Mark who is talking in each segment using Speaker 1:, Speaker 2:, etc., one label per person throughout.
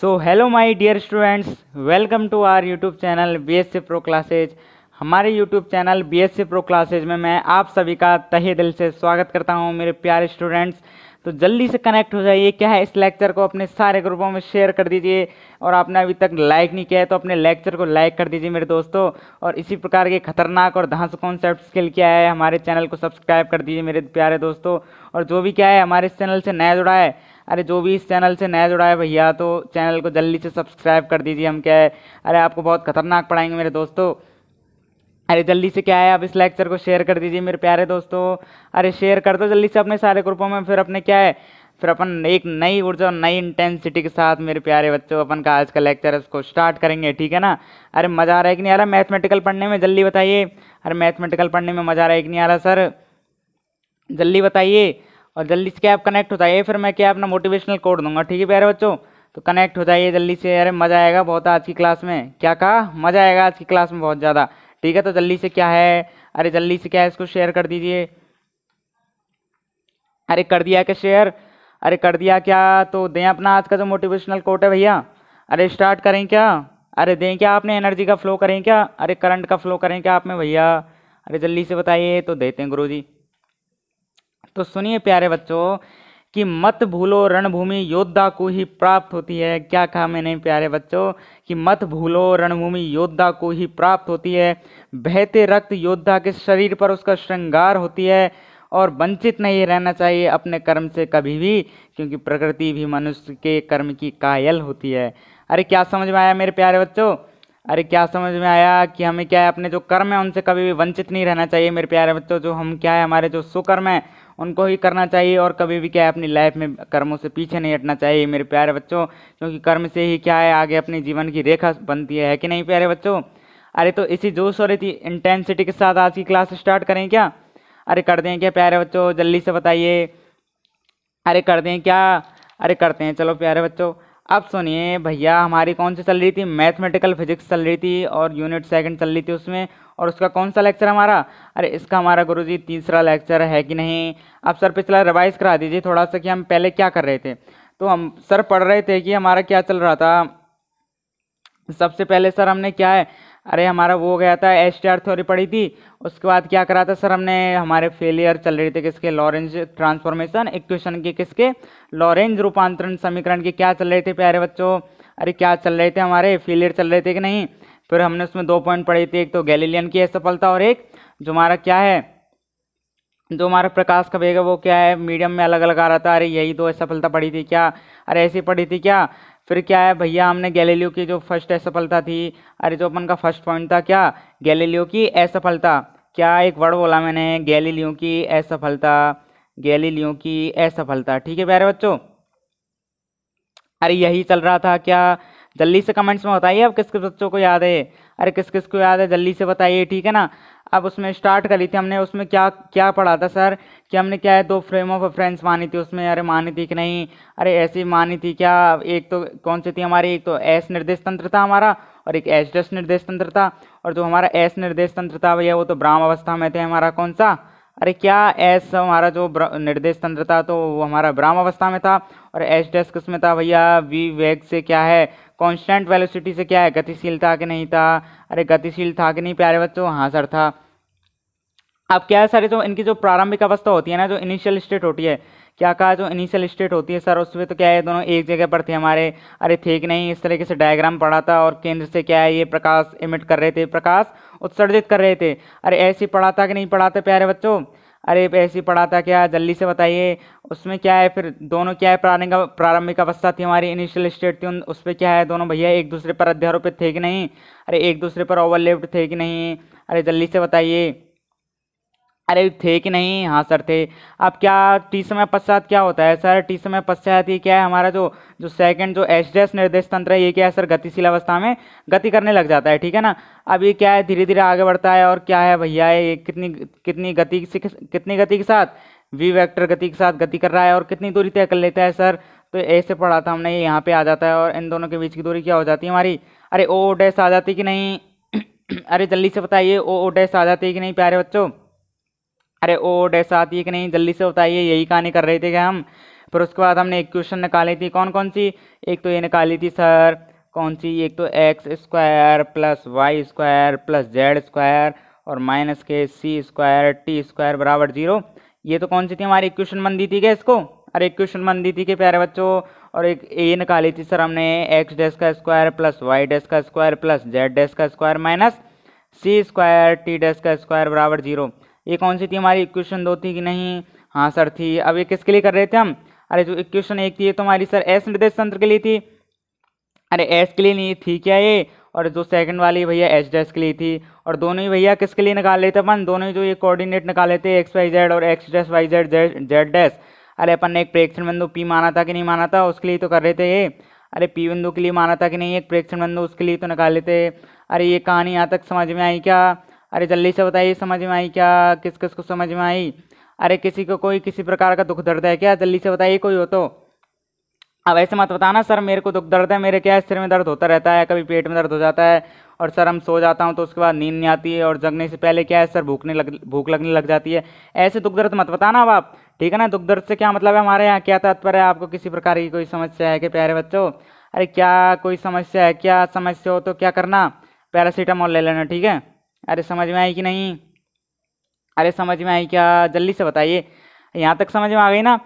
Speaker 1: so hello my dear students welcome to our YouTube channel B S C pro classes हमारे YouTube channel B S C pro classes में मैं आप सभी का तहे दिल से स्वागत करता हूँ मेरे प्यारे स्टूडेंट्स तो जल्दी से कनेक्ट हो जाइए क्या है इस लेक्चर को अपने सारे ग्रुपों में शेयर कर दीजिए और आपने अभी तक लाइक नहीं किया है तो अपने लेक्चर को लाइक कर दीजिए मेरे दोस्तों और इसी प्रकार के खतरनाक और धांस कॉन्सेप्ट स्किल क्या है हमारे चैनल को सब्सक्राइब कर दीजिए मेरे प्यारे दोस्तों और जो भी क्या है हमारे चैनल से नया जुड़ा है अरे जो भी इस चैनल से नया जुड़ा है भैया तो चैनल को जल्दी से सब्सक्राइब कर दीजिए हम क्या है अरे आपको बहुत खतरनाक पढ़ाएंगे मेरे दोस्तों अरे जल्दी से क्या है आप इस लेक्चर को शेयर कर दीजिए मेरे प्यारे दोस्तों अरे शेयर कर दो जल्दी से अपने सारे ग्रुपों में फिर अपने क्या है फिर अपन एक नई ऊर्जा और नई इंटेंसिटी के साथ मेरे प्यारे बच्चों अपन का आज का लेक्चर इसको स्टार्ट करेंगे ठीक है ना अरे मज़ा आ रहा है कि नहीं आ रहा मैथमेटिकल पढ़ने में जल्दी बताइए अरे मैथमेटिकल पढ़ने में मज़ा आ रहा है कि नहीं आ रहा सर जल्दी बताइए और जल्दी से क्या आप कनेक्ट हो जाइए फिर मैं क्या अपना मोटिवेशनल कोड दूंगा ठीक है प्यारे बच्चों तो कनेक्ट हो जाइए जल्दी से अरे मज़ा आएगा बहुत आज की क्लास में क्या कहा मज़ा आएगा आज की क्लास में बहुत ज़्यादा ठीक है तो जल्दी से क्या है अरे जल्दी से क्या है इसको शेयर कर दीजिए अरे कर दिया क्या शेयर अरे कर दिया क्या तो दें अपना आज का जो मोटिवेशनल कोट है भैया अरे स्टार्ट करें क्या अरे दें क्या आपने एनर्जी का फ्लो करें क्या अरे करंट का फ्लो करें क्या आप में भैया अरे जल्दी से बताइए तो देते हैं गुरु जी तो सुनिए प्यारे बच्चों कि मत भूलो रणभूमि योद्धा को ही प्राप्त होती है क्या कहा मैंने प्यारे बच्चों कि मत भूलो रणभूमि योद्धा को ही प्राप्त होती है बहते रक्त योद्धा के शरीर पर उसका श्रृंगार होती है और वंचित नहीं रहना चाहिए अपने कर्म से कभी भी क्योंकि प्रकृति भी मनुष्य के कर्म की कायल होती है अरे क्या समझ में आया मेरे प्यारे बच्चों अरे क्या समझ में आया कि हमें क्या है अपने जो कर्म है उनसे कभी भी वंचित नहीं रहना चाहिए मेरे प्यारे बच्चों जो हम क्या है हमारे जो सुकर्म है उनको ही करना चाहिए और कभी भी क्या है अपनी लाइफ में कर्मों से पीछे नहीं हटना चाहिए मेरे प्यारे बच्चों क्योंकि कर्म से ही क्या है आगे अपने जीवन की रेखा बनती है, है कि नहीं प्यारे बच्चों अरे तो इसी जोश और इसी इंटेंसिटी के साथ आज की क्लास स्टार्ट करें क्या अरे कर दें क्या प्यारे बच्चों जल्दी से बताइए अरे कर दें क्या अरे करते हैं चलो प्यारे बच्चों अब सुनिए भैया हमारी कौन सी चल रही थी मैथमेटिकल फिजिक्स चल रही थी और यूनिट सेकंड चल रही थी उसमें और उसका कौन सा लेक्चर हमारा अरे इसका हमारा गुरुजी तीसरा लेक्चर है कि नहीं अब सर पिछला रिवाइज करा दीजिए थोड़ा सा कि हम पहले क्या कर रहे थे तो हम सर पढ़ रहे थे कि हमारा क्या चल रहा था सबसे पहले सर हमने क्या है अरे हमारा वो गया था एस टी आर थ्योरी पढ़ी थी उसके बाद क्या करा था सर हमने हमारे फेलियर चल रहे थे किसके लॉरेंज ट्रांसफॉर्मेशन इक्वेशन के किसके लॉरेंज रूपांतरण समीकरण के क्या चल रहे थे प्यारे बच्चों अरे क्या चल रहे थे हमारे फेलियर चल रहे थे कि नहीं फिर हमने उसमें दो पॉइंट पढ़े थे एक तो गैलीलियन की असफलता और एक जो हमारा क्या है जो हमारा प्रकाश का वेग है वो क्या है मीडियम में अलग अलग आ रहा था अरे यही तो असफलता पड़ी थी क्या अरे ऐसी पढ़ी थी क्या फिर क्या है भैया हमने गैलीलियो की जो फर्स्ट असफलता थी अरे जो तो अपन का फर्स्ट पॉइंट था क्या गैलीलियो की असफलता क्या एक वर्ड बोला मैंने गैलीलियो की असफलता गैलीलियो की असफलता ठीक है प्यारे बच्चों अरे यही चल रहा था क्या जल्दी से कमेंट्स में बताइए अब किस किस बच्चों को याद है अरे किस किस को याद है जल्दी से बताइए ठीक है ना अब उसमें स्टार्ट करी थी हमने उसमें क्या क्या पढ़ा था सर कि हमने क्या है दो फ्रेम ऑफ रेफरेंस मानी थी उसमें अरे मानी थी कि नहीं अरे ऐसी मानी थी क्या एक तो कौन सी थी हमारी एक तो एस निर्देश तंत्र था हमारा और एक एस डस निर्देश तंत्र था और जो हमारा एस निर्देश तंत्र था भैया वो तो ब्राह्म अवस्था में थे हमारा कौन सा अरे क्या एस हमारा जो निर्देश तंत्र था तो वो हमारा ब्राह्म अवस्था में था और एस डेस्क उसमें था भैया वी वेग से क्या है कॉन्स्टेंट वेलोसिटी से क्या है गतिशील था कि नहीं था अरे गतिशील था कि नहीं प्यारे बच्चों हाँ सर था अब क्या है सर जो इनकी जो प्रारंभिक अवस्था होती है ना जो इनिशियल स्टेट होती है क्या कहा जो इनिशियल स्टेट होती है सर उसमें तो क्या है दोनों एक जगह पर थे हमारे अरे थे कि नहीं इस तरीके से डायग्राम पढ़ा था और केंद्र से क्या है ये प्रकाश इमिट कर रहे थे प्रकाश उत्सर्जित कर रहे थे अरे ऐसे पढ़ा था कि नहीं पढ़ाते प्यारे बच्चों अरे ऐसे ही पढ़ा था क्या जल्दी से बताइए उसमें क्या है फिर दोनों क्या है प्रारंभिक प्रारंभिक अवस्था थी हमारी इनिशियल स्टेट थी उन उस पर क्या है दोनों भैया एक दूसरे पर अध्यारोपित थे कि नहीं अरे एक दूसरे पर ओवरलेप्ड थे कि नहीं अरे जल्दी से बताइए अरे थे कि नहीं हाँ सर थे अब क्या टी समय पश्चात क्या होता है सर टी समय पश्चात ये क्या है हमारा जो जो सेकंड जो एच निर्देश तंत्र है ये क्या है सर गतिशील अवस्था में गति करने लग जाता है ठीक है ना अब ये क्या है धीरे धीरे आगे बढ़ता है और क्या है भैया ये कितनी कितनी गति से कितनी गति के साथ वी वैक्टर गति के साथ गति कर रहा है और कितनी दूरी तय कर लेता है सर तो ऐसे पढ़ा था हमने ये यहाँ पर आ जाता है और इन दोनों के बीच की दूरी क्या हो जाती है हमारी अरे ओ डैस आ जाती कि नहीं अरे जल्दी से बताइए ओ ओ डैश आ जाती है कि नहीं प्यारे बच्चों हमारे ओ डैश आती है कि नहीं जल्दी से बताइए यही कहानी कर रहे थे क्या हम फिर उसके बाद हमने एक क्वेश्चन निकाली थी कौन कौन सी एक तो ये निकाली थी सर कौन सी एक तो X square plus Y square plus Z square और माइनस के सी स्क्वायर टी स्क्वायर बराबर जीरो ये तो कौन सी थी हमारी क्वेश्चन बन दी थी क्या इसको अरे एक क्वेश्चन बन दी थी कि प्यारे बच्चों और एक ए निकाली थी सर हमने एक्स डैश का स्क्वायर प्लस वाई डैश का स्क्वायर प्लस जेड डैश का square minus C square T dash का स्क्वायर बराबर जीरो ये कौन सी थी हमारी इक्वेशन दो थी कि नहीं हाँ सर थी अब ये किसके लिए कर रहे थे हम अरे जो इक्वेशन एक थी ये तो हमारी सर एस निर्देश तंत्र के लिए थी अरे एस के लिए नहीं थी क्या ये और जो सेकंड वाली भैया एच डैश के लिए थी और दोनों ही भैया किसके लिए निकाल लेते अपन दोनों ही जो ये कोऑर्डिनेट निकाल लेते एक्स वाई जेड और X dash Y Z Z dash अरे अपन ने एक प्रेक्षण बंधु पी माना था कि नहीं माना था उसके लिए तो कर रहे थे ये अरे पी बिंदु के लिए माना था कि नहीं एक प्रेक्षण बंधु उसके लिए तो निकाल लेते अरे ये कहानी यहाँ तक समझ में आई क्या अरे जल्दी से बताइए समझ में आई क्या किस किस को समझ में आई अरे किसी को कोई किसी प्रकार का दुख दर्द है क्या जल्दी से बताइए कोई हो तो अब ऐसे मत बताना सर मेरे को दुख दर्द है मेरे क्या है सिर में दर्द होता रहता है कभी पेट में दर्द हो जाता है और सर हम सो जाता हूँ तो उसके बाद नींद नहीं आती है और जगने से पहले क्या है सर भूखने लग भूख लगने लग जाती है ऐसे दुख दर्द मत बताना अब आप ठीक है ना दुख दर्द से क्या मतलब है हमारे यहाँ क्या तात्पर्य है आपको किसी प्रकार की कोई समस्या है कि प्यारे बच्चों अरे क्या कोई समस्या है क्या समस्या हो तो क्या करना पैरासीटामोल ले लेना ठीक है अरे समझ में आई कि नहीं अरे समझ में आई क्या जल्दी से बताइए यहाँ तक समझ में आ गई ना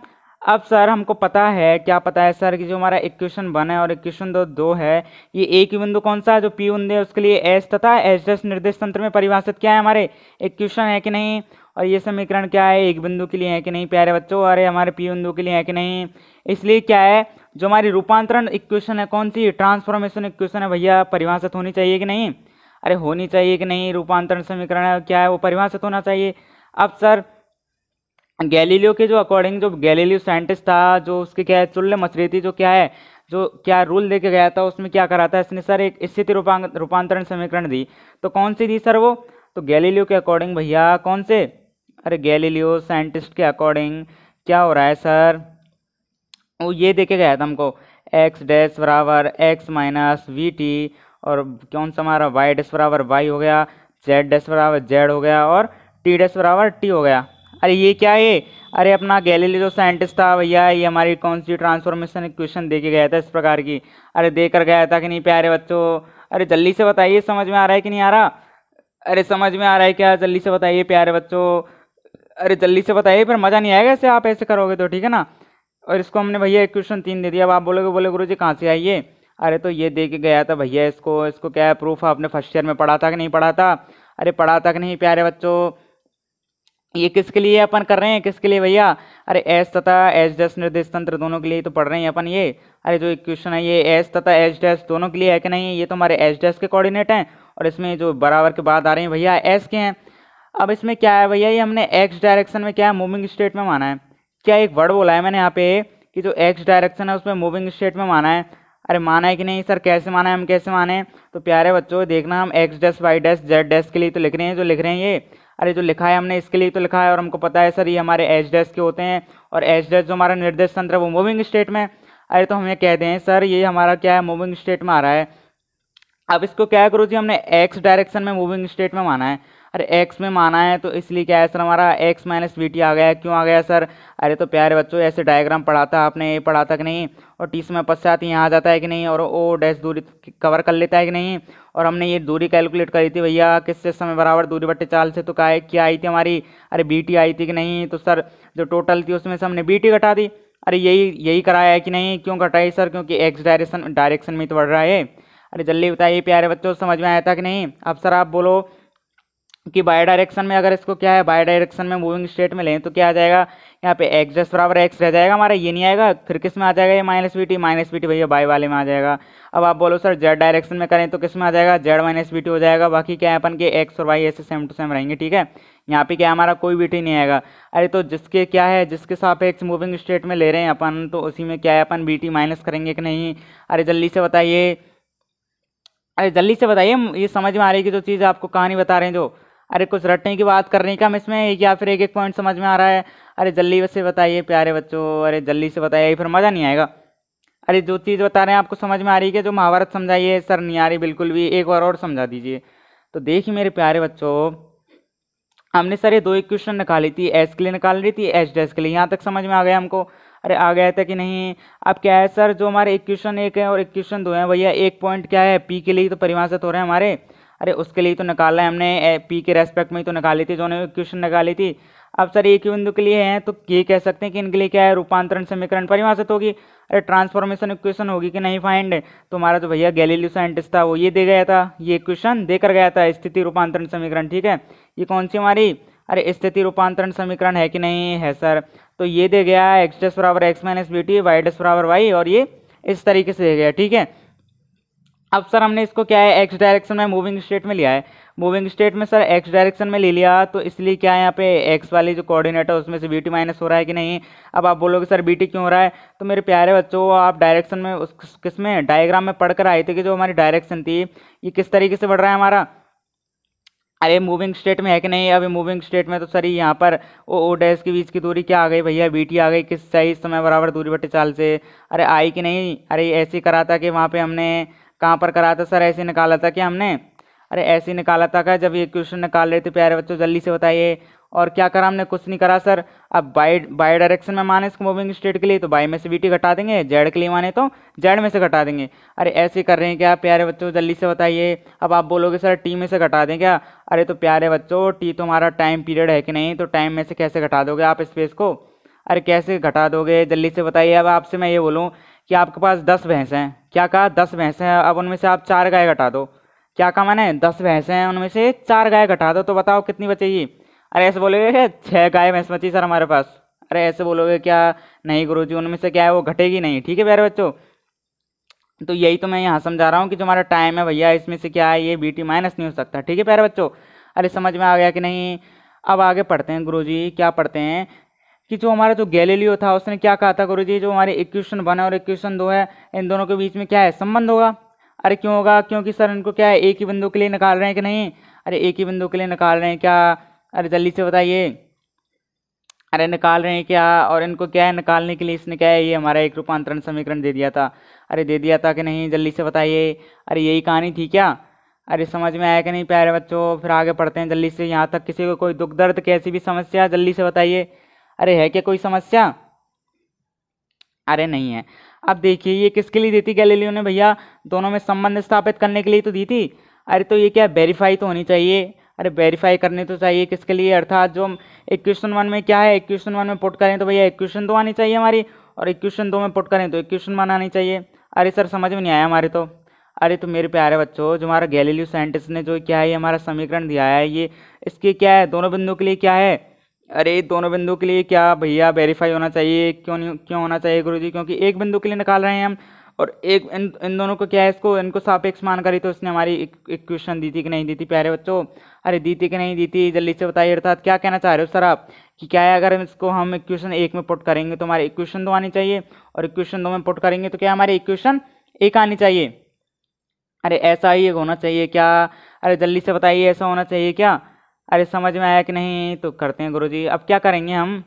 Speaker 1: अब सर हमको पता है क्या पता है सर कि जो हमारा इक्वेशन वन है और इक्वेशन दो दो है ये एक ही बिंदु कौन सा है जो पी बिंदु है उसके लिए एस तथा एस डस निर्देश तंत्र में परिभाषित क्या है हमारे इक्वेशन है कि नहीं और ये समीकरण क्या है एक बिंदु के लिए है कि नहीं प्यारे बच्चों अरे हमारे पी बिंदु के लिए है कि नहीं इसलिए क्या है जो हमारी रूपांतरण इक्वेशन है कौन सी ट्रांसफॉर्मेशन इक्वेशन है भैया परिभाषित होनी चाहिए कि नहीं अरे होनी चाहिए कि नहीं रूपांतरण समीकरण क्या है वो परिभाषित होना चाहिए अब सर गैलीलियो के जो अकॉर्डिंग जो गैलीलियो साइंटिस्ट था जो उसके क्या है चुल्ल मछली थी जो क्या है जो क्या रूल देके गया था उसमें क्या करा था इसने सर एक स्थिति रूपांतरण समीकरण दी तो कौन सी दी सर वो तो गैलीलियो के अकॉर्डिंग भैया कौन से अरे गैलीलियो साइंटिस्ट के अकॉर्डिंग क्या हो रहा है सर वो ये देखे गया था हमको एक्स डैश बराबर एक्स माइनस वी टी और कौन सा हमारा वाई डैश बराबर वाई हो गया जेड डेस बराबर जेड हो गया और टी डेस बराबर टी हो गया अरे ये क्या है अरे अपना गैलीली जो साइंटिस्ट था भैया ये हमारी कौन सी ट्रांसफॉर्मेशन क्वेश्चन दे के गया था इस प्रकार की अरे दे कर गया था कि नहीं प्यारे बच्चों अरे जल्दी से बताइए समझ में आ रहा है कि नहीं आ रहा अरे समझ में आ रहा है क्या जल्दी से बताइए प्यारे बच्चों अरे जल्दी से बताइए फिर मज़ा नहीं आएगा ऐसे आप ऐसे करोगे तो ठीक है ना और इसको हमने भैया क्वेश्चन तीन दे दिया अब आप बोलोगे बोले गुरु जी कहाँ से आइए अरे तो ये दे के गया था भैया इसको इसको क्या है प्रूफ आपने फर्स्ट ईयर में पढ़ा था कि नहीं पढ़ा था अरे पढ़ा था कि नहीं प्यारे बच्चों ये किसके लिए अपन कर रहे हैं किसके लिए भैया अरे एस तथा एस डैस निर्देश तंत्र दोनों के लिए तो पढ़ रहे हैं अपन ये अरे जो एक क्वेश्चन है ये एस तथा एस डैस दोनों के लिए है कि नहीं ये तो हमारे एस डैस के कोऑर्डिनेट हैं और इसमें जो बराबर के बाद आ रहे हैं भैया एस के हैं अब इसमें क्या है भैया ये हमने एक्स डायरेक्शन में क्या है मूविंग स्टेट में माना है क्या एक वर्ड बोला है मैंने यहाँ पे कि जो एक्स डायरेक्शन है उसमें मूविंग स्टेट में माना है अरे माना है कि नहीं सर कैसे माना है हम कैसे माने तो प्यारे बच्चों देखना हम X dash Y dash Z dash के लिए तो लिख रहे हैं जो लिख रहे हैं ये अरे जो लिखा है हमने इसके लिए तो लिखा है और हमको पता है सर ये हमारे एच डैस के होते हैं और एच डैस जो हमारा निर्देश तंत्र है वो मूविंग स्टेट में अरे तो हमें कहते हैं सर ये हमारा क्या है मूविंग स्टेट में आ रहा है अब इसको क्या करो जी हमने एक्स डायरेक्शन में मूविंग स्टेट में माना है अरे एक्स में माना है तो इसलिए क्या है सर हमारा एक्स माइनस वी टी आ गया क्यों आ गया सर अरे तो प्यारे बच्चों ऐसे डायग्राम पढ़ा था आपने ये पढ़ा था कि नहीं और तीस समय पश्चात यहाँ आ जाता है कि नहीं और ओ डैश दूरी कवर कर लेता है कि नहीं और हमने ये दूरी कैलकुलेट करी थी भैया किससे समय बराबर दूरी बट्टे चाल से तो क्या क्या आई थी हमारी अरे बी आई थी कि नहीं तो सर जो टोटल थी उसमें से हमने बी घटा दी अरे यही यही कराया है कि नहीं क्यों घटाई सर क्योंकि एक्स डायरेक्शन डायरेक्शन में तो बढ़ रहा है अरे जल्दी बताइए प्यारे बच्चों समझ में आया था कि नहीं अब सर आप बोलो कि बाय डायरेक्शन में अगर इसको क्या है बाय डायरेक्शन में मूविंग स्टेट में लें तो क्या आ जाएगा यहाँ पे एक्स डैश बराबर एक्स रह जाएगा हमारा ये नहीं आएगा फिर किस में आ जाएगा ये minus B T minus B T भैया बाई वाले में आ जाएगा अब आप बोलो सर जेड डायरेक्शन में करें तो किस में आ जाएगा जेड माइनस बी टी हो जाएगा बाकी क्या है अपन के एक्स और वाई ऐसे सेम टू सेम रहेंगे ठीक है यहाँ पे क्या हमारा कोई बी टी नहीं आएगा अरे तो जिसके क्या है जिसके साथ एक्स मूविंग स्टेट में ले रहे हैं अपन तो उसी में क्या है अपन बी टी माइनस करेंगे कि नहीं अरे जल्दी से बताइए अरे जल्दी से बताइए ये समझ में आ रही है कि जो चीज़ आपको कहानी बता रहे हैं जो अरे कुछ रटने की बात करने का हम इसमें या फिर एक एक पॉइंट समझ में आ रहा है अरे जल्दी से बताइए प्यारे बच्चों अरे जल्दी से बताइए फिर मज़ा नहीं आएगा अरे जो चीज़ बता रहे हैं आपको समझ में आ रही है जो महाभारत समझाइए सर नहीं आ रही बिल्कुल भी एक बार और समझा दीजिए तो देखिए मेरे प्यारे बच्चों हमने सर ये दो एक क्वेश्चन निकाली थी एस के लिए निकाल रही थी एच डेस के लिए यहाँ तक समझ में आ गया हमको अरे आ गया था कि नहीं अब क्या है सर जो हमारे एक क्वेश्चन एक है और एक क्वेश्चन दो है भैया एक पॉइंट क्या है पी के लिए तो परिभाषित हो रहे हैं हमारे अरे उसके लिए तो निकाला है हमने पी के रेस्पेक्ट में ही तो निकाली थी जो क्वेश्चन निकाली थी अब सर एक ही बिंदु के लिए हैं तो ये कह सकते हैं कि इनके लिए क्या है रूपांतरण समीकरण परिभाषित होगी अरे ट्रांसफॉर्मेशन इक्वेशन होगी कि नहीं फाइंड तो हमारा जो भैया गैलीलियो साइंटिस्ट था वो ये दे गया था ये क्वेश्चन देकर गया था स्थिति रूपांतरण समीकरण ठीक है ये कौन सी हमारी अरे स्थिति रूपांतरण समीकरण है कि नहीं है सर तो ये दे गया है एक्स डस बराबर X minus B T Y dash बराबर वाई और ये इस तरीके से दे गया ठीक है अब सर हमने इसको क्या है एक्स डायरेक्शन में मूविंग स्टेट में लिया है मूविंग स्टेट में सर एक्स डायरेक्शन में ले लिया तो इसलिए क्या है यहाँ पे एक्स वाली जो कोऑर्डिनेट है उसमें से बी टी माइनस हो रहा है कि नहीं अब आप बोलोगे सर बी टी क्यों हो रहा है तो मेरे प्यारे बच्चों आप डायरेक्शन में उस किस में डायग्राम में पढ़कर आए थे कि जो हमारी डायरेक्शन थी ये किस तरीके से बढ़ रहा है हमारा अरे मूविंग स्टेट में है कि नहीं अभी मूविंग स्टेट में तो सर यहाँ पर ओ ओ डैश के बीच की दूरी क्या आ गई भैया बी टी आ गई किस सही समय बराबर दूरी बटे चाल से अरे आई कि नहीं अरे ऐसे करा था कि वहाँ पर हमने कहाँ पर करा था सर ऐसे निकाला था कि हमने अरे ऐसे ही निकाला था क्या जब ये क्वेश्चन निकाल रहे थे प्यारे बच्चों जल्दी से बताइए और क्या करा हमने कुछ नहीं करा सर अब बाई बाई डायरेक्शन में माने इसको मूविंग स्टेट के लिए तो बाई में से बीटी घटा देंगे जेड के लिए माने तो जेड में से घटा देंगे अरे ऐसे कर रहे हैं क्या प्यारे बच्चों जल्दी से बताइए अब आप बोलोगे सर टी में से घटा दें क्या अरे तो प्यारे बच्चों टी तो हमारा टाइम पीरियड है कि नहीं तो टाइम में से कैसे घटा दोगे आप स्पेस को अरे कैसे घटा दोगे जल्दी से बताइए अब आपसे मैं ये बोलूँ कि आपके पास दस भैंस हैं क्या कहा दस भैंस हैं अब उनमें से आप चार गाय घटा दो क्या कहा मैंने दस भैंसे हैं उनमें से चार गाय घटा दो तो बताओ कितनी बचेगी अरे ऐसे बोलोगे छः गाय भैंस बची सर हमारे पास अरे ऐसे बोलोगे क्या नहीं गुरु जी उनमें से क्या है वो घटेगी नहीं ठीक है प्यारे बच्चों तो यही तो मैं यहाँ समझा रहा हूँ कि जो हमारा टाइम है भैया इसमें से क्या है ये बी टी माइनस नहीं हो सकता ठीक है प्यारे बच्चों अरे समझ में आ गया कि नहीं अब आगे पढ़ते हैं गुरु जी क्या पढ़ते हैं कि जो हमारा जो गैलीलियो था उसने क्या कहा था गुरु जी जो हमारे इक्वेशन वन और इक्वेशन दो है इन दोनों के बीच में क्या है संबंध होगा अरे क्यों होगा क्योंकि सर इनको क्या है एक ही बिंदु के लिए निकाल रहे हैं कि नहीं अरे एक ही बिंदु के लिए निकाल रहे हैं क्या अरे जल्दी से बताइए अरे निकाल रहे हैं क्या और इनको क्या है निकालने के लिए इसने क्या है ये हमारा एक रूपांतरण समीकरण दे दिया था अरे दे दिया था कि नहीं जल्दी से बताइए अरे यही कहानी थी क्या अरे समझ में आया कि नहीं प्यारे बच्चों फिर आगे पढ़ते हैं जल्दी से यहाँ तक किसी को कोई दुख दर्द कैसी भी समस्या जल्दी से बताइए अरे है क्या कोई समस्या अरे नहीं है अब देखिए ये किसके लिए दी थी गैलीलियो ने भैया दोनों में संबंध स्थापित करने के लिए तो दी थी अरे तो ये क्या वेरीफाई तो होनी चाहिए अरे वेरीफाई करने तो चाहिए किसके लिए अर्थात जो इक्वेशन वन में क्या है इक्वेशन वन में पुट करें तो भैया इक्वेशन दो आनी चाहिए हमारी और इक्वेशन दो में पुट करें तो इक्वेशन वन आनी चाहिए अरे सर समझ में नहीं आया हमारे तो अरे तो मेरे प्यारे बच्चों जो हमारा गैलीलियो साइंटिस्ट ने जो क्या है ये हमारा समीकरण दिया है ये इसके क्या है दोनों बिंदुओं के लिए क्या है अरे दोनों बिंदु के लिए क्या भैया वेरीफाई होना चाहिए क्यों नहीं क्यों होना चाहिए गुरु जी क्योंकि एक बिंदु के लिए निकाल रहे हैं हम और एक इन इन दोनों को क्या है इसको इनको सापेक्ष मान करी तो उसने हमारी एक, क्वेश्चन दी थी कि नहीं दी थी प्यारे बच्चों अरे दी थी कि नहीं दी थी जल्दी से बताइए अर्थात क्या कहना चाह रहे हो सर आप कि क्या है अगर इसको हम इक्वेशन एक में पुट करेंगे तो हमारे इक्वेशन दो आनी चाहिए और इक्वेशन दो में पुट करेंगे तो क्या हमारी इक्वेशन एक आनी चाहिए अरे ऐसा ही होना चाहिए क्या अरे जल्दी से बताइए ऐसा होना चाहिए क्या अरे समझ में आया कि नहीं तो करते हैं गुरुजी अब क्या करेंगे हम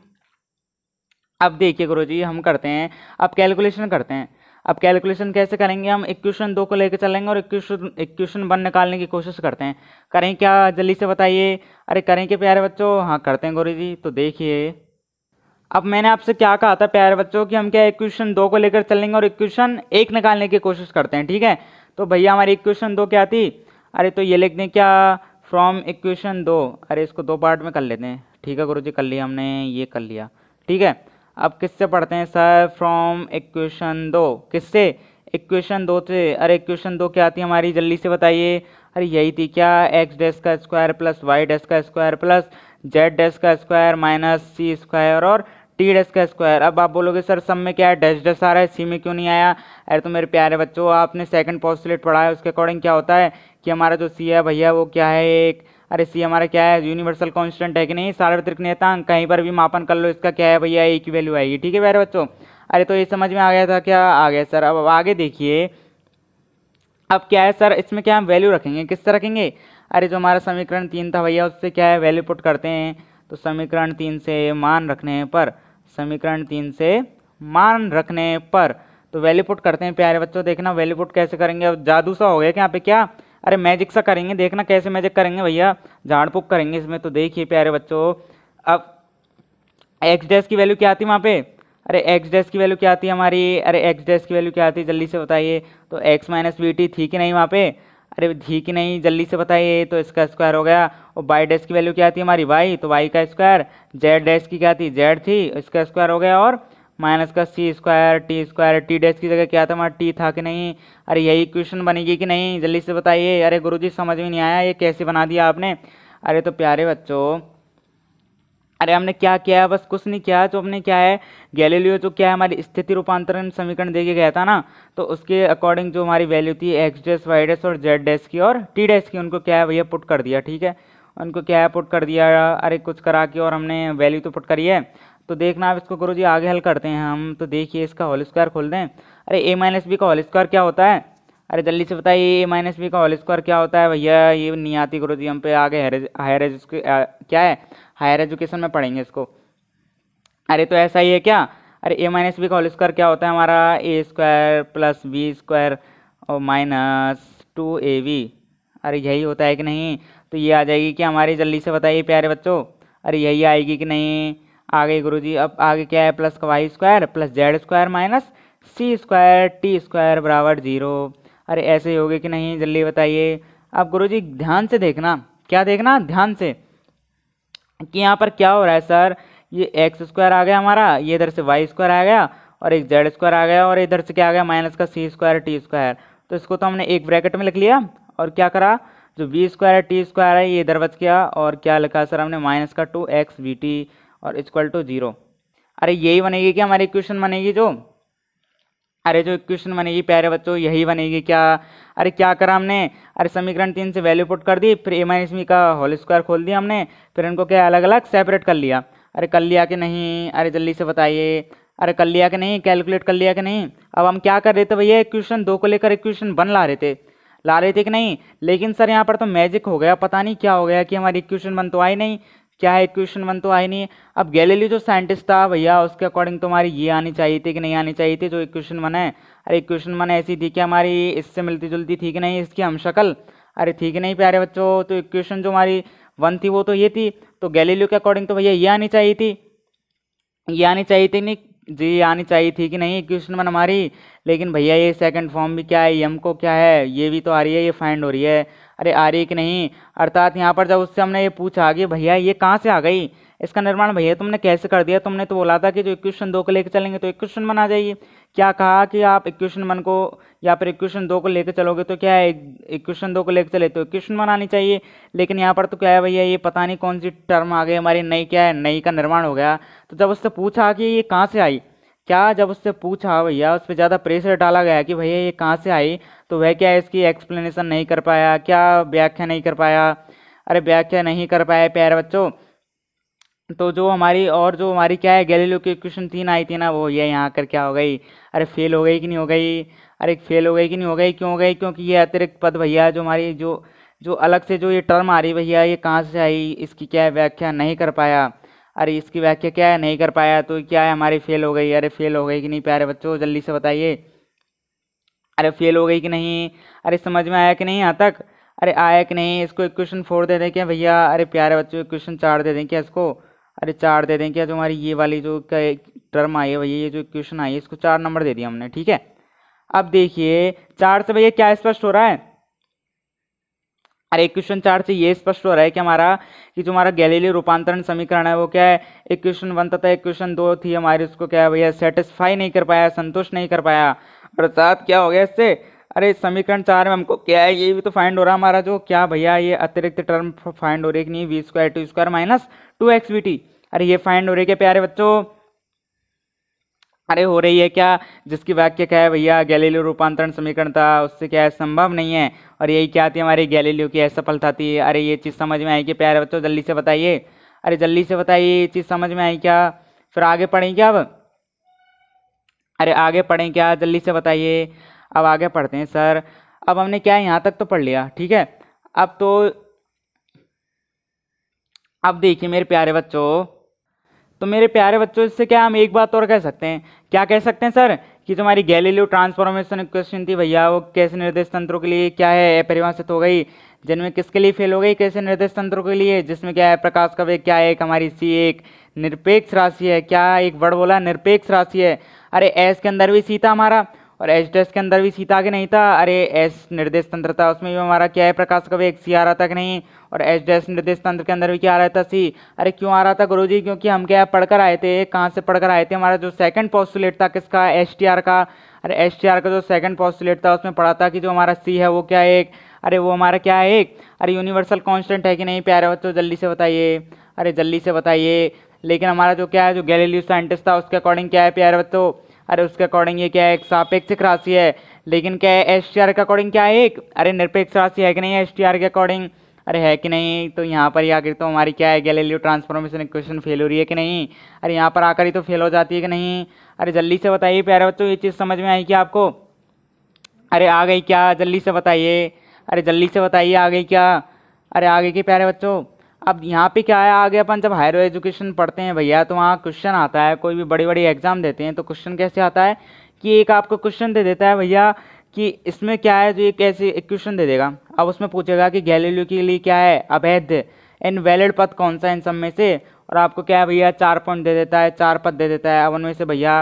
Speaker 1: अब देखिए गुरुजी हम करते हैं अब कैलकुलेशन करते हैं अब कैलकुलेशन कैसे करेंगे हम इक्वेशन दो को लेकर चलेंगे और इक्वेशन इक्वेशन वन निकालने की कोशिश करते हैं करें क्या जल्दी से बताइए अरे करें क्या प्यारे बच्चों हाँ करते हैं गुरु जी तो देखिए अब मैंने आपसे क्या कहा था प्यारे बच्चों कि हम क्या इक्वेशन दो को लेकर चलेंगे और इक्वेशन एक निकालने की कोशिश करते हैं ठीक है तो भैया हमारी इक्वेशन दो क्या थी अरे तो ये लिख दें क्या फ्रॉम इक्वेशन दो अरे इसको दो पार्ट में कर लेते हैं ठीक है गुरु जी कर लिया हमने ये कर लिया ठीक है अब किससे पढ़ते हैं सर फ्रॉम इक्वेशन दो किससे इक्वेशन दो से अरे इक्वेशन दो क्या आती है हमारी जल्दी से बताइए अरे यही थी क्या एक्स डेस्क का स्क्वायर प्लस वाई डेस्क का स्क्वायर प्लस जेड डेस्क का स्क्वायर माइनस सी स्क्वायर और टी डेस्क का स्क्वायर अब आप बोलोगे सर सब में क्या है डैश डैश आ रहा है सी में क्यों नहीं आया अरे तो मेरे प्यारे बच्चों आपने सेकंड पॉस्टुलेट पढ़ा है उसके अकॉर्डिंग क्या होता है कि हमारा जो सी है भैया वो क्या है एक अरे सी हमारा क्या है यूनिवर्सल कॉन्स्टेंट है कि नहीं सार्वत्रिक नियतांक कहीं पर भी मापन कर लो इसका क्या है भैया एक ही वैल्यू आएगी ठीक है प्यारे बच्चों अरे तो ये समझ में आ गया था क्या आ गया सर अब आगे देखिए अब क्या है सर इसमें क्या हम वैल्यू रखेंगे किससे रखेंगे अरे जो हमारा समीकरण तीन था भैया उससे क्या है वैल्यू पुट करते हैं तो समीकरण तीन से मान रखने पर समीकरण तीन से मान रखने पर तो वैल्यू पुट करते हैं प्यारे बच्चों देखना वैल्यू पुट कैसे करेंगे अब जादू सा हो गया क्या यहाँ पे क्या अरे मैजिक सा करेंगे देखना कैसे मैजिक करेंगे भैया झाड़ फूक करेंगे इसमें तो देखिए प्यारे बच्चों अब एक्स डैस की वैल्यू क्या आती है वहाँ पे अरे एक्स डैस की वैल्यू क्या आती है हमारी अरे एक्स डैस की वैल्यू क्या आती है जल्दी से बताइए तो एक्स माइनस बी टी थी कि नहीं वहाँ पे अरे थी कि नहीं जल्दी से बताइए तो इसका स्क्वायर हो गया और वाई डैस की वैल्यू क्या आती हमारी वाई तो वाई का स्क्वायर जेड डैस की क्या थी जेड थी इसका स्क्वायर हो गया और माइनस का C square T square T dash की जगह क्या था हमारा टी था कि नहीं अरे यही क्वेश्चन बनेगी कि नहीं जल्दी से बताइए अरे गुरुजी समझ में नहीं आया ये कैसे बना दिया आपने अरे तो प्यारे बच्चों अरे हमने क्या किया है बस कुछ नहीं किया तो हमने क्या है गैलीलियो जो क्या है हमारी स्थिति रूपांतरण समीकरण देके गया था ना तो उसके अकॉर्डिंग जो हमारी वैल्यू थी एक्स डैश वाई डैश और जेड डैश की और टी डैश की उनको क्या है भैया पुट कर दिया ठीक है उनको क्या है पुट कर दिया अरे कुछ करा के और हमने वैल्यू तो पुट करी है तो देखना आप इसको करो जी आगे हल करते हैं हम तो देखिए इसका होल स्क्वायर खोल दें अरे ए माइनस बी का होल स्क्वायर क्या होता है अरे जल्दी से बताइए ए माइनस बी का होल स्क्वायर क्या होता है भैया ये नहीं आती करो जी हम पे आगे हायर एज क्या है हायर एजुकेशन में पढ़ेंगे इसको अरे तो ऐसा ही है क्या अरे ए माइनस बी का होल स्क्वायर क्या होता है हमारा A square plus B square और माइनस टू ए बी अरे यही होता है कि नहीं तो ये आ जाएगी कि हमारी जल्दी से बताइए प्यारे बच्चों अरे यही आएगी कि नहीं आगे गुरु जी अब आगे क्या है प्लस का Y square plus Z square minus C square T square बराबर जीरो अरे ऐसे ही होगे कि नहीं जल्दी बताइए अब गुरु जी ध्यान से देखना क्या देखना ध्यान से कि यहाँ पर क्या हो रहा है सर ये एक्स स्क्वायर आ गया हमारा ये इधर से वाई स्क्वायर आ गया और एक जेड स्क्वायर आ गया और इधर से क्या आ गया माइनस का सी स्क्वायर टी स्क्वायर तो इसको तो हमने एक ब्रैकेट में लिख लिया और क्या करा जो बी स्क्वायर टी स्क्वायर है ये इधर बच गया और क्या लिखा सर हमने माइनस का टू एक्स बी टी और इजक्वल टू जीरो अरे यही बनेगी क्या हमारी इक्वेशन बनेगी जो अरे जो इक्वेशन बनेगी प्यारे बच्चों यही बनेगी क्या अरे क्या करा हमने अरे समीकरण तीन से वैल्यू पुट कर दी फिर ए माइनस बी का होल स्क्वायर खोल दिया हमने फिर इनको क्या अलग अलग सेपरेट कर लिया अरे कर लिया कि नहीं अरे जल्दी से बताइए अरे कर लिया कि नहीं कैलकुलेट कर लिया कि नहीं अब हम क्या कर रहे थे भैया इक्वेशन दो को लेकर इक्वेशन वन ला रहे थे ला रहे थे कि नहीं लेकिन सर यहाँ पर तो मैजिक हो गया पता नहीं क्या हो गया कि हमारी इक्वेशन वन तो आई नहीं क्या है इक्वेशन वन तो आई नहीं है अब गैलीली जो साइंटिस्ट था भैया उसके अकॉर्डिंग तुम्हारी तो ये आनी चाहिए थी कि नहीं आनी चाहिए थी जो इक्वेशन वन है अरे इक्वेशन वन ऐसी थी कि हमारी इससे मिलती जुलती थी कि नहीं इसकी हम शक्ल अरे ठीक नहीं प्यारे बच्चों तो इक्वेशन जो हमारी वन थी वो तो ये थी तो गैलीलियो के अकॉर्डिंग तो भैया ये आनी चाहिए थी ये आनी चाहिए थी नहीं जी आनी चाहिए थी कि नहीं इक्वेशन वन हमारी लेकिन भैया ये सेकंड फॉर्म भी क्या है यम को क्या है ये भी तो आ रही है ये फाइंड हो रही है अरे आर्य नहीं अर्थात यहाँ पर जब उससे हमने ये पूछा कि भैया ये कहाँ से आ गई इसका निर्माण भैया तुमने कैसे कर दिया तुमने तो बोला था कि जो इक्वेशन दो को लेकर चलेंगे तो इक्वेशन वन आ जाइए क्या कहा कि आप इक्वेशन वन को या फिर इक्वेशन दो को लेकर चलोगे तो क्या है इक्वेशन दो को लेकर चले तो इक्वेशन वन आनी चाहिए लेकिन यहाँ पर तो क्या है भैया ये पता नहीं कौन सी टर्म आ गई हमारी नई क्या है नई का निर्माण हो गया तो जब उससे पूछा कि ये कहाँ से आई क्या जब उससे पूछा हाँ भैया उस पर ज़्यादा प्रेशर डाला गया कि भैया ये कहाँ से आई तो वह क्या इसकी एक्सप्लेनेशन नहीं कर पाया क्या व्याख्या नहीं कर पाया अरे व्याख्या नहीं कर पाया प्यारे बच्चों तो जो हमारी और जो हमारी क्या है गैलीलियो की क्वेश्चन तीन आई थी ना वो ये यहाँ कर क्या हो गई अरे फेल हो गई कि नहीं हो गई अरे फेल हो गई कि नहीं हो गई क्यों हो गई क्योंकि ये अतिरिक्त पद भैया जो हमारी जो जो अलग से जो ये टर्म आ रही भैया ये कहाँ से आई इसकी क्या व्याख्या नहीं कर पाया अरे इसकी व्याख्या क्या है नहीं कर पाया तो क्या है हमारी फेल हो गई अरे फेल हो गई कि नहीं प्यारे बच्चों जल्दी से बताइए अरे फेल हो गई कि नहीं अरे समझ में आया कि नहीं यहाँ तक अरे आया कि नहीं इसको एक क्वेश्चन फोर दे दें क्या भैया अरे प्यारे बच्चों एक क्वेश्चन चार दे दें क्या इसको अरे चार दे दें क्या जो हमारी ये वाली जो टर्म आई है भैया ये जो क्वेश्चन आई है इसको चार नंबर दे दिया हमने ठीक है अब देखिए चार से भैया क्या स्पष्ट हो रहा है और एक क्वेश्चन चार से ये स्पष्ट हो रहा है कि हमारा कि जो हमारा गैलीली रूपांतरण समीकरण है वो क्या है एक क्वेश्चन वन तथा एक क्वेश्चन दो थी हमारे उसको क्या है भैया सेटिस्फाई नहीं कर पाया संतुष्ट नहीं कर पाया अर्थात क्या हो गया इससे अरे समीकरण चार में हमको क्या है ये भी तो फाइंड हो रहा है हमारा जो क्या भैया ये अतिरिक्त टर्म फाइंड हो रही है कि नहीं V square two square minus two X V T अरे ये फाइंड हो रही है क्या प्यारे बच्चों अरे हो रही है क्या जिसकी वाक्य क्या है भैया गैलीलियो रूपांतरण समीकरण था उससे क्या है संभव नहीं है और यही क्या थी हमारी गैलीलियो की असफलता थी अरे ये चीज़ समझ में आई कि प्यारे बच्चों जल्दी से बताइए अरे जल्दी से बताइए ये चीज़ समझ में आई क्या फिर आगे पढ़ें क्या अब अरे आगे पढ़ें क्या जल्दी से बताइए अब आगे पढ़ते हैं सर अब हमने क्या यहाँ तक तो पढ़ लिया ठीक है अब तो अब देखिए मेरे प्यारे बच्चों तो मेरे प्यारे बच्चों इससे क्या हम एक बात और कह सकते हैं क्या कह सकते हैं सर कि तुम्हारी गैलीलियो ट्रांसफॉर्मेशन क्वेश्चन थी भैया वो कैसे निर्देश तंत्रों के लिए क्या है अपरिभाषित हो गई जिनमें किसके लिए फेल हो गई कैसे निर्देश तंत्रों के लिए जिसमें क्या है प्रकाश का वेग क्या है एक हमारी सी एक निरपेक्ष राशि है क्या एक वर्ड बोला निरपेक्ष राशि है अरे एस के अंदर भी सी था हमारा और एच डेस के अंदर भी सीता के नहीं था अरे एस निर्देश तंत्र था उसमें भी हमारा क्या है प्रकाश का वेग सी आ रहा था कि नहीं और एच डैश निर्देश तंत्र के अंदर भी क्या आ रहा था सी अरे क्यों आ रहा था गुरु जी क्योंकि हम क्या पढ़कर आए थे कहाँ से पढ़कर आए थे हमारा जो सेकंड पॉस्टुलेट था किसका एस का अरे एस का जो सेकंड पॉस्टुलेट था उसमें पढ़ा था कि जो हमारा सी है वो क्या है एक अरे वो हमारा क्या है एक अरे यूनिवर्सल कॉन्स्टेंट है कि नहीं प्यारे बच्चों जल्दी से बताइए अरे जल्दी से बताइए लेकिन हमारा जो क्या है जो गैलेलियो साइंटिस्ट था उसके अकॉर्डिंग क्या है प्यारे बच्चों अरे उसके अकॉर्डिंग ये क्या है एक सापेक्षिक राशि है लेकिन क्या है एस के अकॉर्डिंग क्या है एक अरे निरपेक्ष राशि है कि नहीं एस के अकॉर्डिंग अरे है कि नहीं तो यहाँ पर ही आकर तो हमारी क्या है गैलीलियो ट्रांसफॉर्मेशन इक्वेशन फेल हो रही है कि नहीं अरे यहाँ पर आकर ही तो फेल हो जाती है कि नहीं अरे जल्दी से बताइए प्यारे बच्चों ये चीज़ समझ में आई क्या आपको अरे आ गई क्या जल्दी से बताइए अरे जल्दी से बताइए आ गई क्या अरे आ गई कि प्यारे बच्चों अब यहाँ पे क्या है आगे अपन जब हायर एजुकेशन पढ़ते हैं भैया तो वहाँ क्वेश्चन आता है कोई भी बड़ी बड़ी एग्ज़ाम देते हैं तो क्वेश्चन कैसे आता है कि एक आपको क्वेश्चन दे देता है भैया कि इसमें क्या है जो एक ऐसे एक क्वेश्चन दे देगा अब उसमें पूछेगा कि गैलीलियो के लिए क्या है अवैध इन वैलिड पद कौन सा इन सब में से और आपको क्या है भैया चार पॉइंट दे देता है चार पद दे देता है अब उनमें से भैया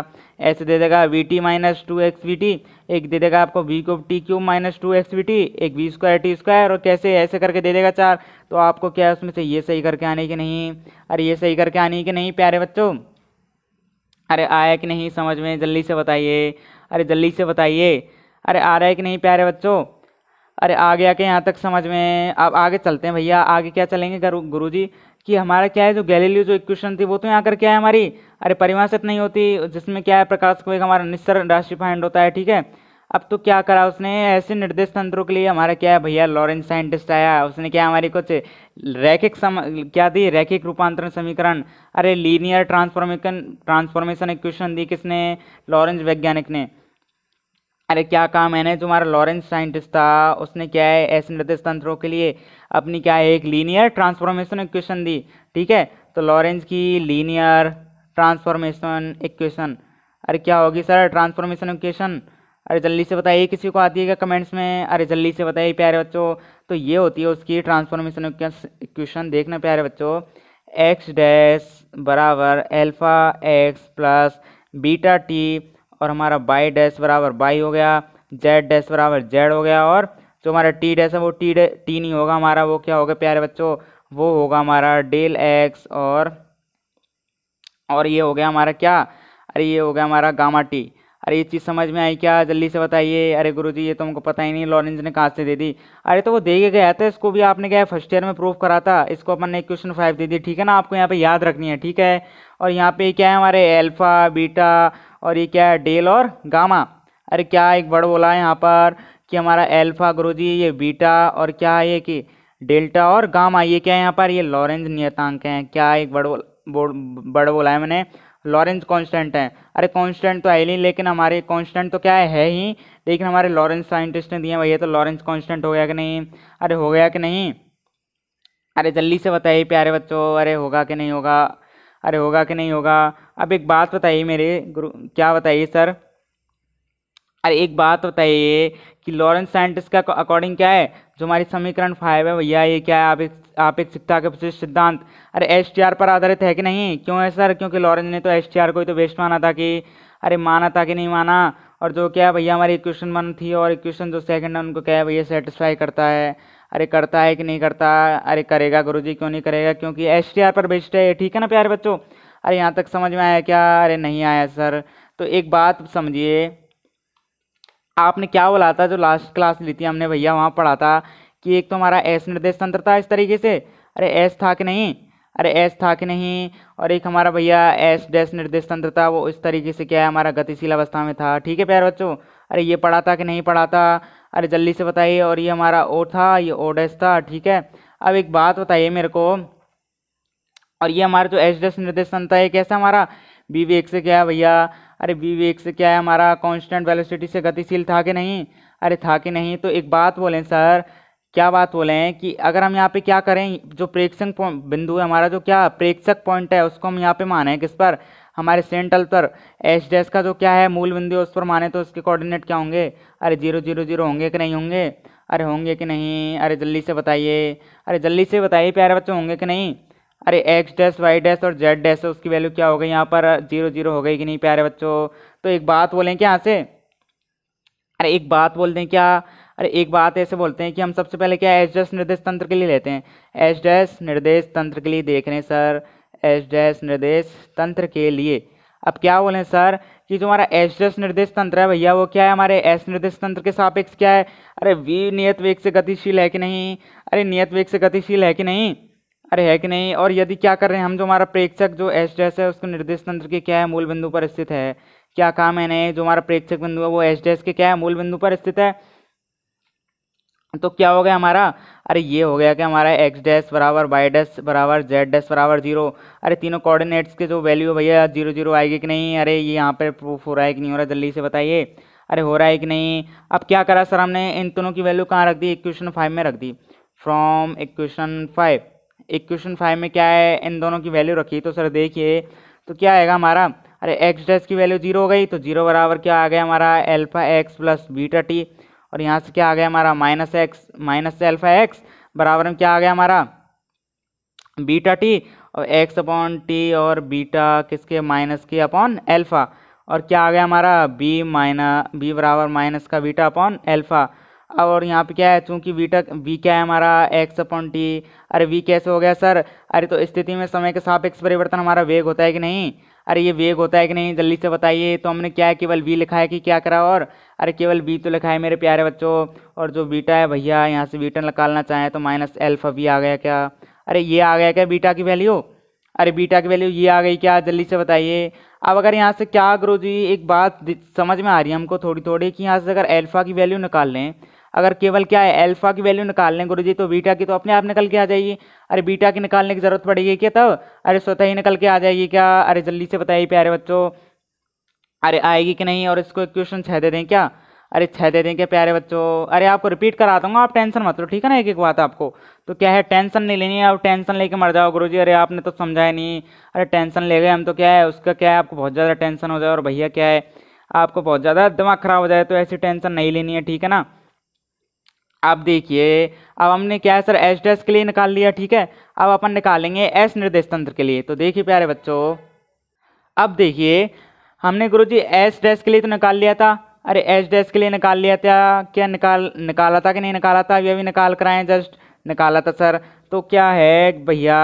Speaker 1: ऐसे दे देगा V T minus two X V T एक दे देगा आपको वी को T cube minus two X V T एक वी स्क्वायर टी स्क्वायर और कैसे ऐसे करके दे देगा चार तो आपको क्या है उसमें से ये सही करके आने की नहीं अरे ये सही करके आने की नहीं प्यारे बच्चों अरे आया कि नहीं समझ में जल्दी से बताइए अरे जल्दी से बताइए अरे आ रहा है कि नहीं प्यारे बच्चों अरे आ गया के यहाँ तक समझ में अब आगे चलते हैं भैया आगे क्या चलेंगे गुरु जी कि हमारा क्या है जो गैलीलियो जो इक्वेशन थी वो तो यहाँ कर क्या है हमारी अरे परिभाषित नहीं होती जिसमें क्या है प्रकाश को एक हमारा निस्सर राशि फाइंड होता है ठीक है अब तो क्या करा उसने ऐसे निर्देश तंत्रों के लिए हमारा क्या है भैया लॉरेंस साइंटिस्ट आया उसने क्या हमारी कुछ रैखिक सम क्या दी रैखिक रूपांतरण समीकरण अरे लीनियर ट्रांसफॉर्मेशन ट्रांसफॉर्मेशन इक्वेशन दी किसने लॉरेंस वैज्ञानिक ने अरे क्या काम है ना तुम्हारा लॉरेंस साइंटिस्ट था उसने क्या है ऐसे निर्देश तंत्रों के लिए अपनी क्या है एक लीनियर ट्रांसफॉर्मेशन इक्वेशन दी ठीक है तो लॉरेंस की लीनियर ट्रांसफॉर्मेशन इक्वेशन अरे क्या होगी सर ट्रांसफॉर्मेशन इक्वेशन अरे जल्दी से बताइए किसी को आती है क्या कमेंट्स में अरे जल्दी से बताइए प्यारे बच्चों तो ये होती है उसकी ट्रांसफॉर्मेशन इक्वेशन देखना प्यारे बच्चों एक्स डैश बराबर alpha X plus beta T और हमारा बाई डैश बराबर बाई हो गया जेड डैश बराबर जेड हो गया और जो हमारा टी डैश है वो टी डे टी नहीं होगा हमारा वो क्या होगा प्यारे बच्चों वो होगा हमारा डेल एक्स और और ये हो गया हमारा क्या अरे ये हो गया हमारा गामा टी अरे ये चीज़ समझ में आई क्या जल्दी से बताइए अरे गुरुजी ये तो हमको पता ही नहीं लॉरेंस ने कहाँ से दे दी अरे तो वो दे के गया था इसको भी आपने क्या फर्स्ट ईयर में प्रूव करा था इसको अपन ने क्वेश्चन फाइव दे दी ठीक है ना आपको यहाँ पे याद रखनी है ठीक है और यहाँ पे क्या है हमारे एल्फ़ा बीटा और ये क्या है डेल और गामा अरे क्या एक बड़ बोला है यहाँ पर कि हमारा एल्फा जी ये बीटा और क्या है ये कि डेल्टा और गामा ये क्या है यहाँ पर ये लॉरेंज नियतांक हैं क्या एक बोला बड़ बोला है मैंने लॉरेंज कांस्टेंट है अरे कांस्टेंट तो है नहीं लेकिन हमारे कांस्टेंट तो क्या है, है ही लेकिन हमारे लॉरेंज साइंटिस्ट ने दिया भैया तो लॉरेंज कांस्टेंट हो गया कि नहीं अरे हो गया कि नहीं अरे जल्दी से बताइए प्यारे बच्चों अरे होगा कि नहीं होगा अरे होगा कि नहीं होगा अब एक बात बताइए मेरे गुरु क्या बताइए सर अरे एक बात बताइए कि लॉरेंस साइंटिस्ट का अकॉर्डिंग क्या है जो हमारी समीकरण फाइव है भैया ये क्या है आप एक आप एक सिक्ता के विशेष सिद्धांत अरे एस टी आर पर आधारित है कि नहीं क्यों है सर क्योंकि लॉरेंस ने तो एस टी आर को ही तो बेस्ट माना था कि अरे माना था कि नहीं माना और जो क्या है भैया हमारी इक्वेशन वन थी और इक्वेशन जो सेकंड है उनको क्या है भैया सेटिस्फाई करता है अरे करता है कि नहीं करता अरे करेगा गुरुजी क्यों नहीं करेगा क्योंकि एस टी आर पर बेस्ट है ठीक है ना प्यारे बच्चों अरे यहाँ तक समझ में आया क्या अरे नहीं आया सर तो एक बात समझिए आपने क्या बोला था जो लास्ट क्लास ली थी हमने भैया वहाँ पढ़ा था कि एक तो हमारा एस निर्देश तंत्र था इस तरीके से अरे एस था कि नहीं अरे एस था कि नहीं और एक हमारा भैया एस डैश निर्देश तंत्र था वो इस तरीके से क्या है हमारा गतिशील अवस्था में था ठीक है प्यार बच्चों अरे ये पढ़ा था कि नहीं पढ़ा था अरे जल्दी से बताइए और ये हमारा ओ था ये ओ डैश था ठीक है अब एक बात बताइए मेरे को और ये हमारा जो एच डस निर्देशांता है कैसा हमारा बी वेग से क्या है भैया अरे बी वेग से क्या है हमारा कांस्टेंट वेलोसिटी से गतिशील था कि नहीं अरे था कि नहीं तो एक बात बोलें सर क्या बात बोलें कि अगर हम यहाँ पे क्या करें जो प्रेक्षक बिंदु है हमारा जो क्या प्रेक्षक पॉइंट है उसको हम यहाँ पे माने किस पर हमारे सेंट्रल पर एच डैस का जो क्या है मूल बिंदु है उस पर माने तो उसके कोऑर्डिनेट क्या होंगे अरे जीरो जीरो जीरो होंगे कि नहीं होंगे अरे होंगे कि नहीं अरे जल्दी से बताइए अरे जल्दी से बताइए प्यारे बच्चों होंगे कि नहीं अरे एक्स डैश वाई डैश और जेड डैश है उसकी वैल्यू क्या हो गई यहाँ पर जीरो जीरो हो गई कि नहीं प्यारे बच्चों तो एक बात बोलें क्या यहाँ से अरे एक बात बोल दें क्या अरे एक बात ऐसे बोलते हैं कि हम सबसे पहले क्या एच डैश निर्देश तंत्र के लिए लेते हैं एच डैश निर्देश तंत्र के लिए देख रहे हैं सर एच डैश निर्देश तंत्र के लिए अब क्या बोलें सर कि जो हमारा एच डैश निर्देश तंत्र है भैया वो क्या है हमारे एस निर्देश तंत्र के सापेक्ष क्या है अरे वी नियत वेग से गतिशील है कि नहीं अरे नियत वेग से गतिशील है कि नहीं अरे है कि नहीं और यदि क्या कर रहे हैं हम जो हमारा प्रेक्षक जो एच डैस है उसको निर्देश तंत्र के क्या है मूल बिंदु पर स्थित है क्या काम है नहीं जो हमारा प्रेक्षक बिंदु है वो एच डैस के क्या है मूल बिंदु पर स्थित है तो क्या हो गया हमारा अरे ये हो गया कि हमारा एक्स डैस बराबर वाई डैस बराबर जेड डैस बराबर जीरो अरे तीनों कोऑर्डिनेट्स के जो वैल्यू है भैया जीरो जीरो आएगी कि नहीं अरे ये यहाँ पर प्रूफ हो रहा है कि नहीं हो रहा जल्दी से बताइए अरे हो रहा है कि नहीं अब क्या करा सर हमने इन तीनों की वैल्यू कहाँ रख दी इक्वेशन फाइव में रख दी from equation five equation five में क्या है इन दोनों की वैल्यू रखी तो सर देखिए तो क्या आएगा हमारा अरे एक्स डैस की वैल्यू जीरो हो गई तो जीरो बराबर क्या आ गया हमारा alpha X plus beta T और यहाँ से क्या आ गया हमारा minus X minus alpha X बराबर में क्या आ गया हमारा बीटा टी और एक्स अपॉन टी और बीटा किसके माइनस के अपॉन एल्फ़ा और क्या आ गया हमारा बी माइना बी बराबर माइनस का बीटा अपॉन एल्फ़ा और यहाँ पे क्या है चूँकि वीटक वी e क्या है हमारा एक्स अपॉन टी अरे वी कैसे हो गया सर अरे तो स्थिति में समय के सापेक्ष परिवर्तन हमारा वेग होता है कि नहीं अरे ये वेग होता है कि नहीं जल्दी से बताइए तो हमने क्या है केवल वी लिखा है कि क्या करा और अरे केवल वी तो लिखा है मेरे प्यारे बच्चों और जो बीटा e है भैया यहाँ से बीटा e निकालना चाहें तो माइनस एल्फा वी आ गया क्या अरे ये आ गया क्या बीटा की वैल्यू अरे बीटा की वैल्यू ये आ गई क्या जल्दी से बताइए अब अगर यहाँ से क्या करो जी एक बात समझ में आ रही है हमको थोड़ी थोड़ी कि यहाँ से अगर एल्फ़ा की वैल्यू निकाल लें अगर केवल क्या है अल्फा की वैल्यू निकालने गुरु जी तो बीटा की तो अपने आप निकल के आ जाएगी अरे बीटा की निकालने की जरूरत पड़ेगी क्या तब अरे स्वतः ही निकल के आ जाएगी क्या अरे जल्दी से बताइए प्यारे बच्चों अरे आएगी कि नहीं और इसको क्वेश्चन छह दे दें क्या अरे छह दे दें क्या प्यारे बच्चों अरे आपको रिपीट करा दूंगा आप टेंशन मत लो ठीक है ना एक एक बात आपको तो क्या है टेंशन नहीं लेनी है आप टेंशन लेके मर जाओ गुरुजी अरे आपने तो समझाया नहीं अरे टेंशन ले गए हम तो क्या है उसका क्या है आपको बहुत ज़्यादा टेंशन हो जाए और भैया क्या है आपको बहुत ज़्यादा दिमाग खराब हो जाए तो ऐसी टेंशन नहीं लेनी है ठीक है ना अब देखिए अब हमने क्या है सर एस डैस के लिए निकाल लिया ठीक है अब अपन निकालेंगे एस निर्देश तंत्र के लिए तो देखिए प्यारे बच्चों अब देखिए हमने गुरु जी एस डैस के लिए तो निकाल लिया था अरे एस डैस के लिए निकाल लिया था क्या निकाल निकाला था कि नहीं निकाला था अभी अभी निकाल कर आए जस्ट निकाला था सर तो क्या है भैया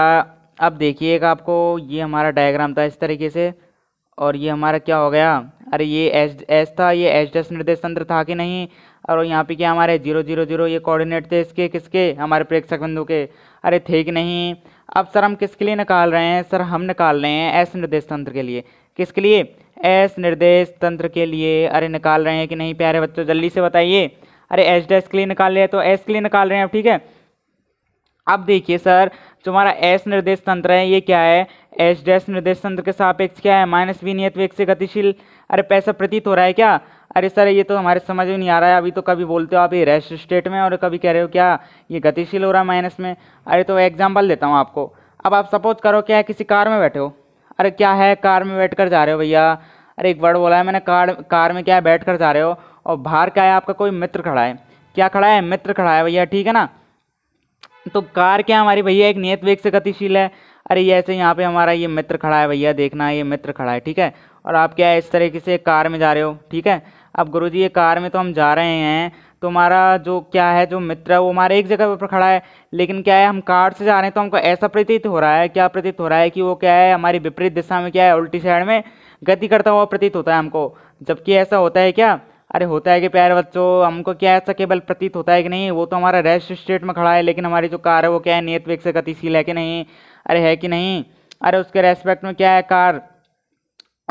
Speaker 1: अब देखिएगा आपको ये हमारा डायग्राम था इस तरीके से और ये हमारा क्या हो गया अरे ये एस एस था ये एस डैस निर्देश तंत्र था कि नहीं और यहाँ पे क्या हमारे जीरो जीरो जीरो ये कोऑर्डिनेट थे इसके किसके हमारे प्रेक्षक बिंदु के अरे थे कि नहीं अब सर हम किसके लिए निकाल रहे हैं सर हम निकाल रहे हैं एस निर्देश तंत्र के लिए किसके लिए एस निर्देश तंत्र के लिए अरे निकाल रहे हैं कि नहीं प्यारे बच्चों जल्दी से बताइए अरे एस डैश के लिए निकाल रहे हैं तो एस के लिए निकाल रहे हैं अब ठीक है अब देखिए सर जो हमारा एस निर्देश तंत्र है ये क्या है एस डैश निर्देश तंत्र के सापेक्ष क्या है माइनस वी नियत वेग से गतिशील अरे पैसा प्रतीत हो रहा है क्या अरे सर ये तो हमारे समझ में नहीं आ रहा है अभी तो कभी बोलते हो आप ये रेस्ट स्टेट में और कभी कह रहे हो क्या ये गतिशील हो रहा है माइनस में अरे तो एग्जाम्पल देता हूँ आपको अब आप सपोज करो क्या है किसी कार में बैठे हो अरे क्या है कार में बैठ कर जा रहे हो भैया अरे एक वर्ड बोला है मैंने कार कार में क्या है बैठ कर जा रहे हो और बाहर क्या है आपका कोई मित्र खड़ा है क्या खड़ा है मित्र खड़ा है भैया ठीक है ना तो कार क्या हमारी भैया एक नियत वेग से गतिशील है अरे ये ऐसे यहाँ पे हमारा ये मित्र खड़ा है भैया देखना ये मित्र खड़ा है ठीक है और आप क्या है इस तरीके से कार में जा रहे हो ठीक है अब गुरु जी ये कार में तो हम जा रहे हैं तो हमारा जो क्या है जो मित्र है वो हमारे एक जगह पर खड़ा है लेकिन क्या है हम कार से जा रहे हैं तो हमको ऐसा प्रतीत हो रहा है क्या प्रतीत हो रहा है कि वो क्या है हमारी विपरीत दिशा में क्या है उल्टी साइड में गति करता हुआ प्रतीत होता है हमको जबकि ऐसा होता है क्या अरे होता है कि प्यारे बच्चों हमको क्या ऐसा केवल प्रतीत होता है कि नहीं वो तो हमारा रेस्ट स्टेट में खड़ा है लेकिन हमारी जो कार है वो क्या है नियत वेग से गतिशील है कि नहीं अरे है कि नहीं अरे उसके रेस्पेक्ट में क्या है कार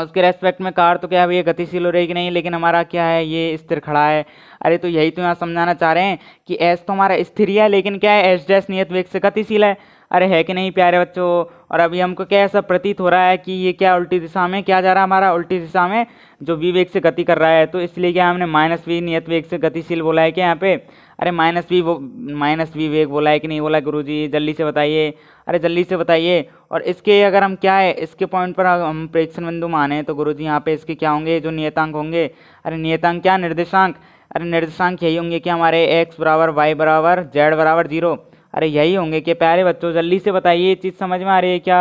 Speaker 1: उसके रेस्पेक्ट में कार तो क्या है ये गतिशील हो रही कि नहीं लेकिन हमारा क्या है ये स्थिर खड़ा है अरे तो यही तो यहाँ समझाना चाह रहे हैं कि एस तो हमारा स्थिर ही है लेकिन क्या है एस डैस नियत वेग से गतिशील है अरे है कि नहीं प्यारे बच्चों और अभी हमको क्या ऐसा प्रतीत हो रहा है कि ये क्या उल्टी दिशा में क्या जा रहा है हमारा उल्टी दिशा में जो वी वेग से गति कर रहा है तो इसलिए क्या हमने माइनस वी नियत वेग से गतिशील बोला है क्या यहाँ पे अरे माइनस बी वो माइनस बी वेग बोला है कि नहीं बोला गुरु जी जल्दी से बताइए अरे जल्दी से बताइए और इसके अगर हम क्या है इसके पॉइंट पर हम प्रेक्षण बिंदु माने तो गुरु जी यहाँ पे इसके क्या होंगे जो नियतांक होंगे अरे नियतांक क्या निर्देशांक अरे निर्देशांक यही होंगे कि हमारे एक्स बराबर वाई बराबर जेड बराबर जीरो अरे यही होंगे कि प्यारे बच्चों जल्दी से बताइए ये चीज़ समझ में आ रही है क्या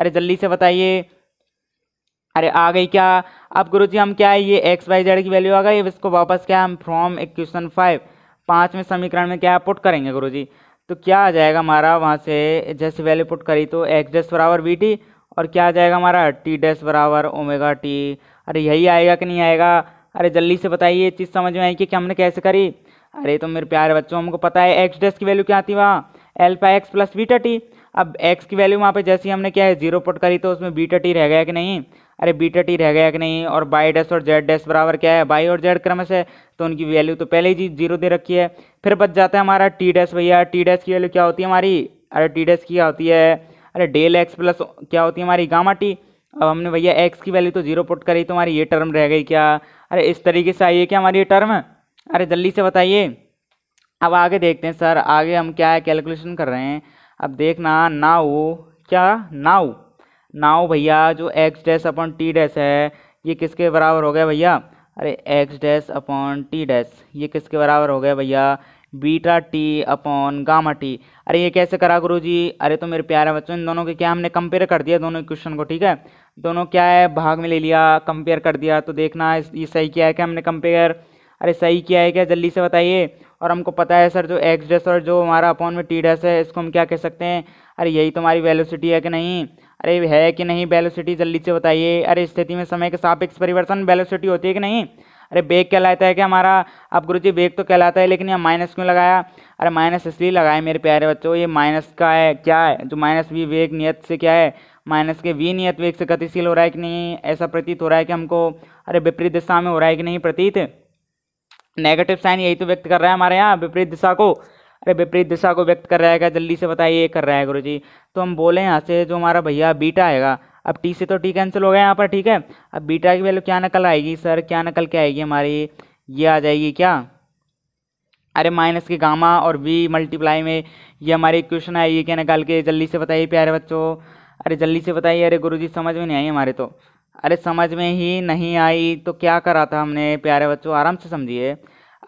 Speaker 1: अरे जल्दी से बताइए अरे आ गई क्या अब गुरु जी हम क्या है ये एक्स वाई जेड की वैल्यू आ गई अब इसको वापस क्या हम फ्रॉम इक्वेशन फाइव पाँचवें समीकरण में क्या पुट करेंगे गुरु जी तो क्या आ जाएगा हमारा वहाँ से जैसे वैल्यू पुट करी तो एक्स डैस बराबर बी टी और क्या आ जाएगा हमारा टी डैस बराबर ओमेगा टी अरे यही आएगा कि नहीं आएगा अरे जल्दी से बताइए चीज़ समझ में आई कि, हमने कैसे करी अरे तो मेरे प्यारे बच्चों हमको पता है एक्स डैस की वैल्यू क्या आती वहाँ alpha X plus beta T अब एक्स की वैल्यू वहाँ पे जैसे हमने क्या है जीरो पुट करी तो उसमें बीटा टी रह गया कि नहीं अरे बीटा टी रह गया कि नहीं और बाई डैश और जेड डैश बराबर क्या है बाई और जेड क्रमश है तो उनकी वैल्यू तो पहले ही जीरो दे रखी है फिर बच जाता है हमारा टी डैश भैया टी डैश की वैल्यू क्या होती है हमारी अरे टी डैश की क्या होती है अरे डेल एक्स प्लस क्या होती है हमारी गामा टी अब हमने भैया एक्स की वैल्यू तो जीरो पुट करी तो हमारी ये टर्म रह गई क्या अरे इस तरीके से आई है क्या हमारी ये टर्म अरे जल्दी से बताइए अब आगे देखते हैं सर आगे हम क्या है कैलकुलेशन कर रहे हैं अब देखना नाउ क्या नाउ नाउ भैया जो X dash upon T dash है ये किसके बराबर हो गया भैया अरे X dash upon T dash ये किसके बराबर हो गया भैया beta T upon gamma T अरे ये कैसे करा गुरु जी अरे तो मेरे प्यारे बच्चों इन दोनों के क्या हमने कंपेयर कर दिया दोनों क्वेश्चन को ठीक है दोनों क्या है भाग में ले लिया कंपेयर कर दिया तो देखना ये सही किया है क्या हमने कंपेयर अरे सही किया है क्या जल्दी से बताइए और हमको पता है सर जो एक्स डैश और जो हमारा अपॉन में टी डैश है इसको हम क्या कह सकते हैं अरे यही तुम्हारी तो वेलोसिटी है कि नहीं अरे है कि नहीं वेलोसिटी जल्दी से बताइए अरे स्थिति में समय के सापेक्ष परिवर्तन वेलोसिटी होती है कि नहीं अरे बेग कहलाता है कि हमारा अब गुरु जी बेग तो कहलाता है लेकिन यहाँ माइनस क्यों लगाया अरे माइनस इसलिए लगाया मेरे प्यारे बच्चों ये माइनस का है क्या है जो माइनस वी वेग नियत से क्या है माइनस के वी नियत वेग से गतिशील हो रहा है कि नहीं ऐसा प्रतीत हो रहा है कि हमको अरे विपरीत दिशा में हो रहा है कि नहीं प्रतीत नेगेटिव साइन यही तो व्यक्त कर रहा है हमारे यहाँ विपरीत दिशा को अरे विपरीत दिशा को व्यक्त कर रहा है क्या जल्दी से बताइए ये कर रहा है गुरु जी तो हम बोले यहाँ से जो हमारा भैया बीटा आएगा अब टी से तो टी कैंसिल हो गया यहाँ पर ठीक है अब बीटा की वैल्यू क्या नकल आएगी सर क्या नकल क्या आएगी हमारी ये आ जाएगी क्या अरे माइनस के गामा और वी मल्टीप्लाई में ये हमारी इक्वेशन आई है क्या निकाल के जल्दी से बताइए प्यारे बच्चों अरे जल्दी से बताइए अरे गुरुजी समझ में नहीं आई हमारे तो अरे समझ में ही नहीं आई तो क्या करा था हमने प्यारे बच्चों आराम से समझिए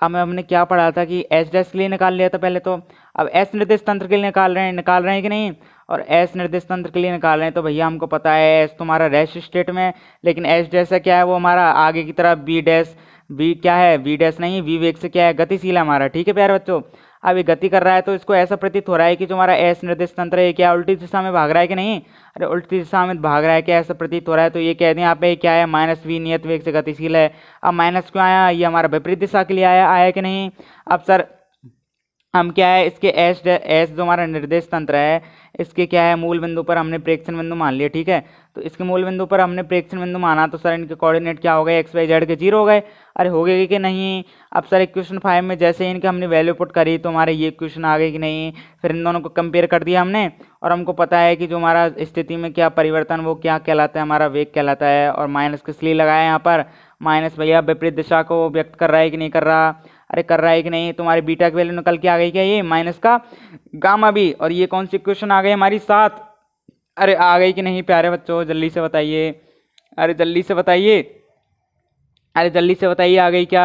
Speaker 1: अब हमने क्या पढ़ा था कि एस डैश के लिए निकाल लिया था पहले तो अब एस निर्देश तंत्र के लिए निकाल रहे हैं निकाल रहे हैं कि नहीं और एस निर्देश तंत्र के लिए निकाल रहे हैं तो भैया हमको पता है एस तुम्हारा रेस्ट स्टेट में लेकिन एस डैश क्या है वो हमारा आगे की तरफ बी डैश बी क्या है बी डैश नहीं वी वेग से क्या है गतिशील है हमारा ठीक है प्यारे बच्चों अब ये गति कर रहा है तो इसको ऐसा प्रतीत हो रहा है कि जो हमारा एस निर्देश तंत्र है क्या उल्टी दिशा में भाग रहा है कि नहीं अरे उल्टी दिशा में भाग रहा है क्या ऐसा प्रतीत हो रहा है तो ये कह दें यहाँ पे क्या है माइनस वी नियत वेग से गतिशील है अब माइनस क्यों आया ये हमारा विपरीत दिशा के लिए आया आया कि नहीं अब सर हम क्या है इसके एस एस जो हमारा निर्देश तंत्र है इसके क्या है मूल बिंदु पर हमने प्रेक्षण बिंदु मान लिया ठीक है तो इसके मूल बिंदु पर हमने प्रेक्षण बिंदु माना तो सर इनके कोऑर्डिनेट क्या हो गए एक्स वाई जेड के जीरो हो गए अरे हो गए कि नहीं अब सर इक्वेशन फाइव में जैसे इनके हमने वैल्यू पुट करी तो हमारे ये क्वेश्चन आ गए कि नहीं फिर इन दोनों को कंपेयर कर दिया हमने और हमको पता है कि जो हमारा स्थिति में क्या परिवर्तन वो क्या कहलाता है हमारा वेग कहलाता है और माइनस किस लिए लगाया यहाँ पर माइनस भैया विपरीत दिशा को व्यक्त कर रहा है कि नहीं कर रहा अरे कर रहा है कि नहीं तुम्हारे बीटा की वैल्यू निकल के आ गई क्या ये माइनस का गामा भी और ये कौन सी क्वेश्चन आ गई हमारी साथ अरे आ गई कि नहीं प्यारे बच्चों जल्दी से बताइए अरे जल्दी से बताइए अरे जल्दी से बताइए आ गई क्या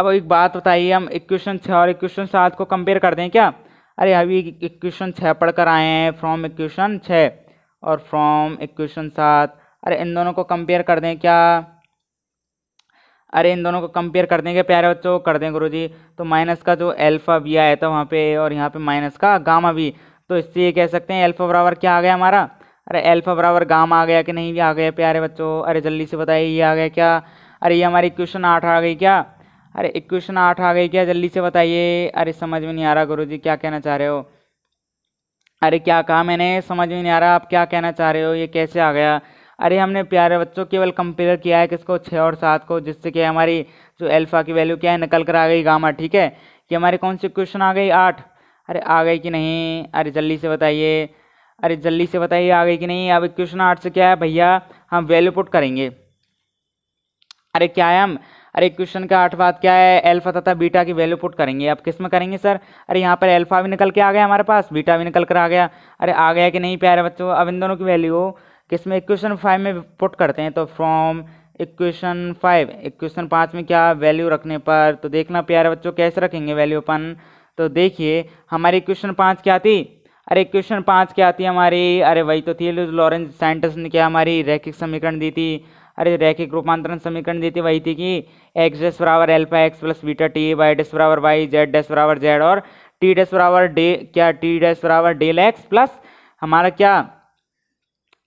Speaker 1: अब एक बात बताइए हम एक क्वेश्चन छः और एक क्वेश्चन सात को कंपेयर कर दें क्या अरे अभी एक क्वेश्चन छः पढ़ कर आए हैं फ्रॉम एक क्वेश्चन छः और फ्रॉम एक क्वेश्चन सात अरे इन दोनों को कंपेयर कर दें क्या अरे इन दोनों को कंपेयर कर देंगे प्यारे बच्चों कर दें गुरु जी तो माइनस का जो एल्फा भी आया था वहाँ पे और यहाँ पे माइनस का गामा भी तो इससे ये कह सकते हैं एल्फा बराबर क्या आ गया हमारा अरे एल्फा बराबर गामा आ गया कि नहीं भी आ गया प्यारे बच्चों अरे जल्दी से बताइए ये आ गया क्या अरे ये हमारी इक्वेशन आठ आ गई क्या अरे इक्वेशन आठ आ गई क्या जल्दी से बताइए अरे समझ में नहीं आ रहा गुरु जी क्या कहना चाह रहे हो अरे क्या कहा मैंने समझ में नहीं आ रहा आप क्या कहना चाह रहे हो ये कैसे आ गया अरे हमने प्यारे बच्चों केवल कंपेयर किया है किसको छः और सात को जिससे कि हमारी जो अल्फ़ा की वैल्यू क्या है निकल कर आ गई गामा ठीक है कि हमारी कौन सी क्वेश्चन आ गई आठ अरे आ गई कि नहीं अरे जल्दी से बताइए अरे जल्दी से बताइए आ गई कि नहीं अब क्वेश्चन आठ से क्या है भैया हम वैल्यू पुट करेंगे अरे क्या है हम अरे क्वेश्चन का आठ बात क्या है अल्फा तथा बीटा की वैल्यू पुट करेंगे अब किस में करेंगे सर अरे यहाँ पर अल्फा भी निकल के आ गया हमारे पास बीटा भी निकल कर आ गया अरे आ गया कि नहीं प्यारे बच्चों अब इन दोनों की वैल्यू किस में इक्वेशन फाइव में पुट करते हैं तो फ्रॉम इक्वेशन फाइव इक्वेशन पाँच में क्या वैल्यू रखने पर तो देखना प्यारे बच्चों कैसे रखेंगे वैल्यू अपन तो देखिए हमारी इक्वेशन पाँच क्या थी अरे इक्वेशन पाँच क्या आती है हमारी अरे वही तो थी लॉरेंस साइंटिस्ट ने क्या हमारी रैखिक समीकरण दी थी अरे रैखिक रूपांतरण समीकरण दी थी वही थी कि एक्स डेस बराबर alpha X plus beta T Y dash बराबर वाई जेड डेस बराबर जेड और टी डेस बराबर डे क्या टी डेस बराबर डेल एक्स प्लस हमारा क्या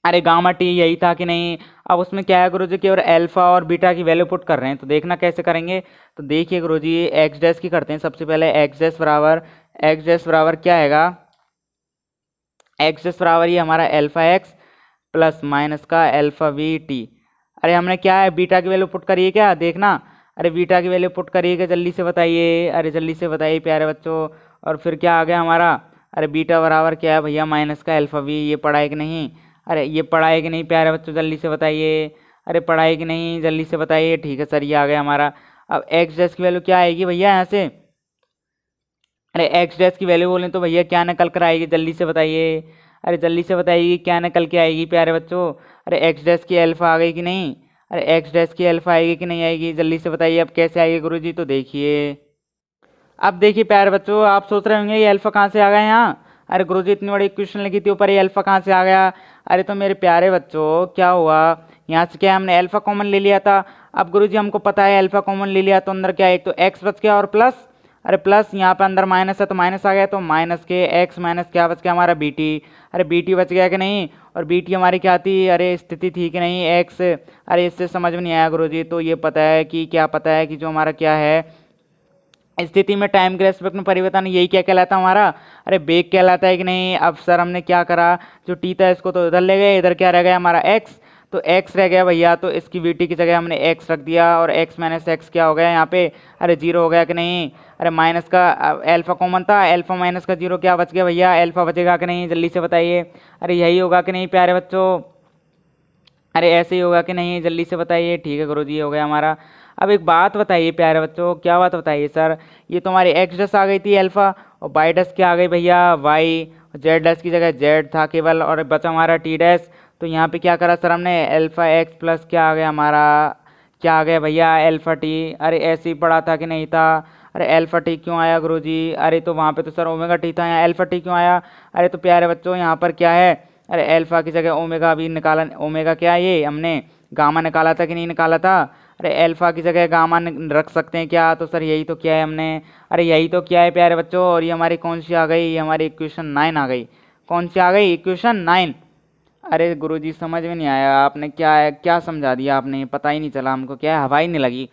Speaker 1: अरे गामा टी यही था कि नहीं अब उसमें क्या है गुरु जी की और अल्फा और बीटा की वैल्यू पुट कर रहे हैं तो देखना कैसे करेंगे तो देखिए गुरु जी एक्स डैस की करते हैं सबसे पहले एक्स डैस बराबर एक्स डैस बराबर क्या हैगा एक्स डैस बराबर ये हमारा एल्फा एक्स प्लस माइनस का एल्फा वी टी अरे हमने क्या है बीटा की वैल्यू पुट करी है क्या देखना अरे बीटा की वैल्यू पुट करी है क्या जल्दी से बताइए अरे जल्दी से बताइए प्यारे बच्चों और फिर क्या आ गया हमारा अरे बीटा बराबर क्या है भैया माइनस का एल्फा वी ये पढ़ा है कि नहीं अरे ये पढ़ाए कि नहीं प्यारे बच्चों जल्दी से बताइए अरे पढ़ाए कि नहीं जल्दी से बताइए ठीक है सर ये आ गया हमारा अब एक्स डैस की वैल्यू क्या आएगी भैया यहाँ से अरे एक्स डैस की वैल्यू बोलें तो भैया क्या निकल कर आएगी जल्दी से बताइए अरे जल्दी से बताइए क्या निकल के आएगी प्यारे बच्चों अरे एक्स डैस की एल्फा आ गई कि नहीं अरे एक्स डैस की एल्फा आएगी कि नहीं आएगी जल्दी से बताइए अब कैसे आएगी गुरु जी तो देखिए अब देखिए प्यारे बच्चों आप सोच रहे होंगे ये अल्फा कहाँ से आ गया यहाँ अरे गुरु जी इतनी बड़ी क्वेश्चन लिखी थी ऊपर ये अल्फा कहाँ से आ गया अरे तो मेरे प्यारे बच्चों क्या हुआ यहाँ से क्या हमने अल्फ़ा कॉमन ले लिया था अब गुरुजी हमको पता है अल्फ़ा कॉमन ले लिया तो अंदर क्या एक तो एक्स बच गया और प्लस अरे प्लस यहाँ पे अंदर माइनस है तो माइनस आ गया तो माइनस के एक्स माइनस क्या बच गया हमारा बी टी अरे बी टी बच गया कि नहीं और बी टी हमारी क्या थी अरे स्थिति थी कि नहीं एक्स अरे इससे समझ में नहीं आया गुरु जी तो ये पता है कि क्या पता है कि जो हमारा क्या है स्थिति में टाइम के रेस्पेक्ट में परिवर्तन यही क्या कहलाता है हमारा अरे बेग कहलाता है कि नहीं अब सर हमने क्या करा जो टी था इसको तो इधर ले गए इधर क्या रह गया हमारा एक्स तो एक्स रह गया भैया तो इसकी टी की जगह हमने एक्स रख दिया और एक्स माइनस एक्स क्या हो गया यहाँ पे अरे जीरो हो गया कि नहीं अरे माइनस का एल्फा कॉमन था एल्फा माइनस का जीरो क्या बच गया भैया एल्फा बचेगा कि नहीं जल्दी से बताइए अरे यही होगा कि नहीं प्यारे बच्चों अरे ऐसे ही होगा कि नहीं जल्दी से बताइए ठीक है गुरु जी हो गया हमारा अब एक बात बताइए प्यारे बच्चों क्या बात बताइए सर ये तो हमारी एक्स डस आ गई थी अल्फ़ा और बाई डस क्या आ गई भैया वाई जेड डस की जगह जेड था केवल और बचा हमारा टी डस तो यहाँ पे क्या करा सर हमने अल्फ़ा एक्स प्लस क्या आ गया हमारा क्या आ गया भैया अल्फ़ा टी अरे ऐसे ही पढ़ा था कि नहीं था अरे अल्फ़ा टी क्यों आया गुरु जी अरे तो वहाँ पर तो सर ओमेगा टी था यहाँ एल्फा टी क्यों आया अरे तो प्यारे बच्चों यहाँ पर क्या है अरे अल्फ़ा की जगह ओमेगा अभी निकाला ओमेगा क्या ये हमने गामा निकाला था कि नहीं निकाला था अरे अल्फ़ा की जगह गामा रख सकते हैं क्या तो सर यही तो किया है हमने अरे यही तो किया है प्यारे बच्चों और ये हमारी कौन सी आ गई ये हमारी इक्वेशन नाइन आ गई कौन सी आ गई इक्वेशन नाइन अरे गुरुजी समझ में नहीं आया आपने क्या है क्या समझा दिया आपने पता ही नहीं चला हमको क्या है हवाई नहीं लगी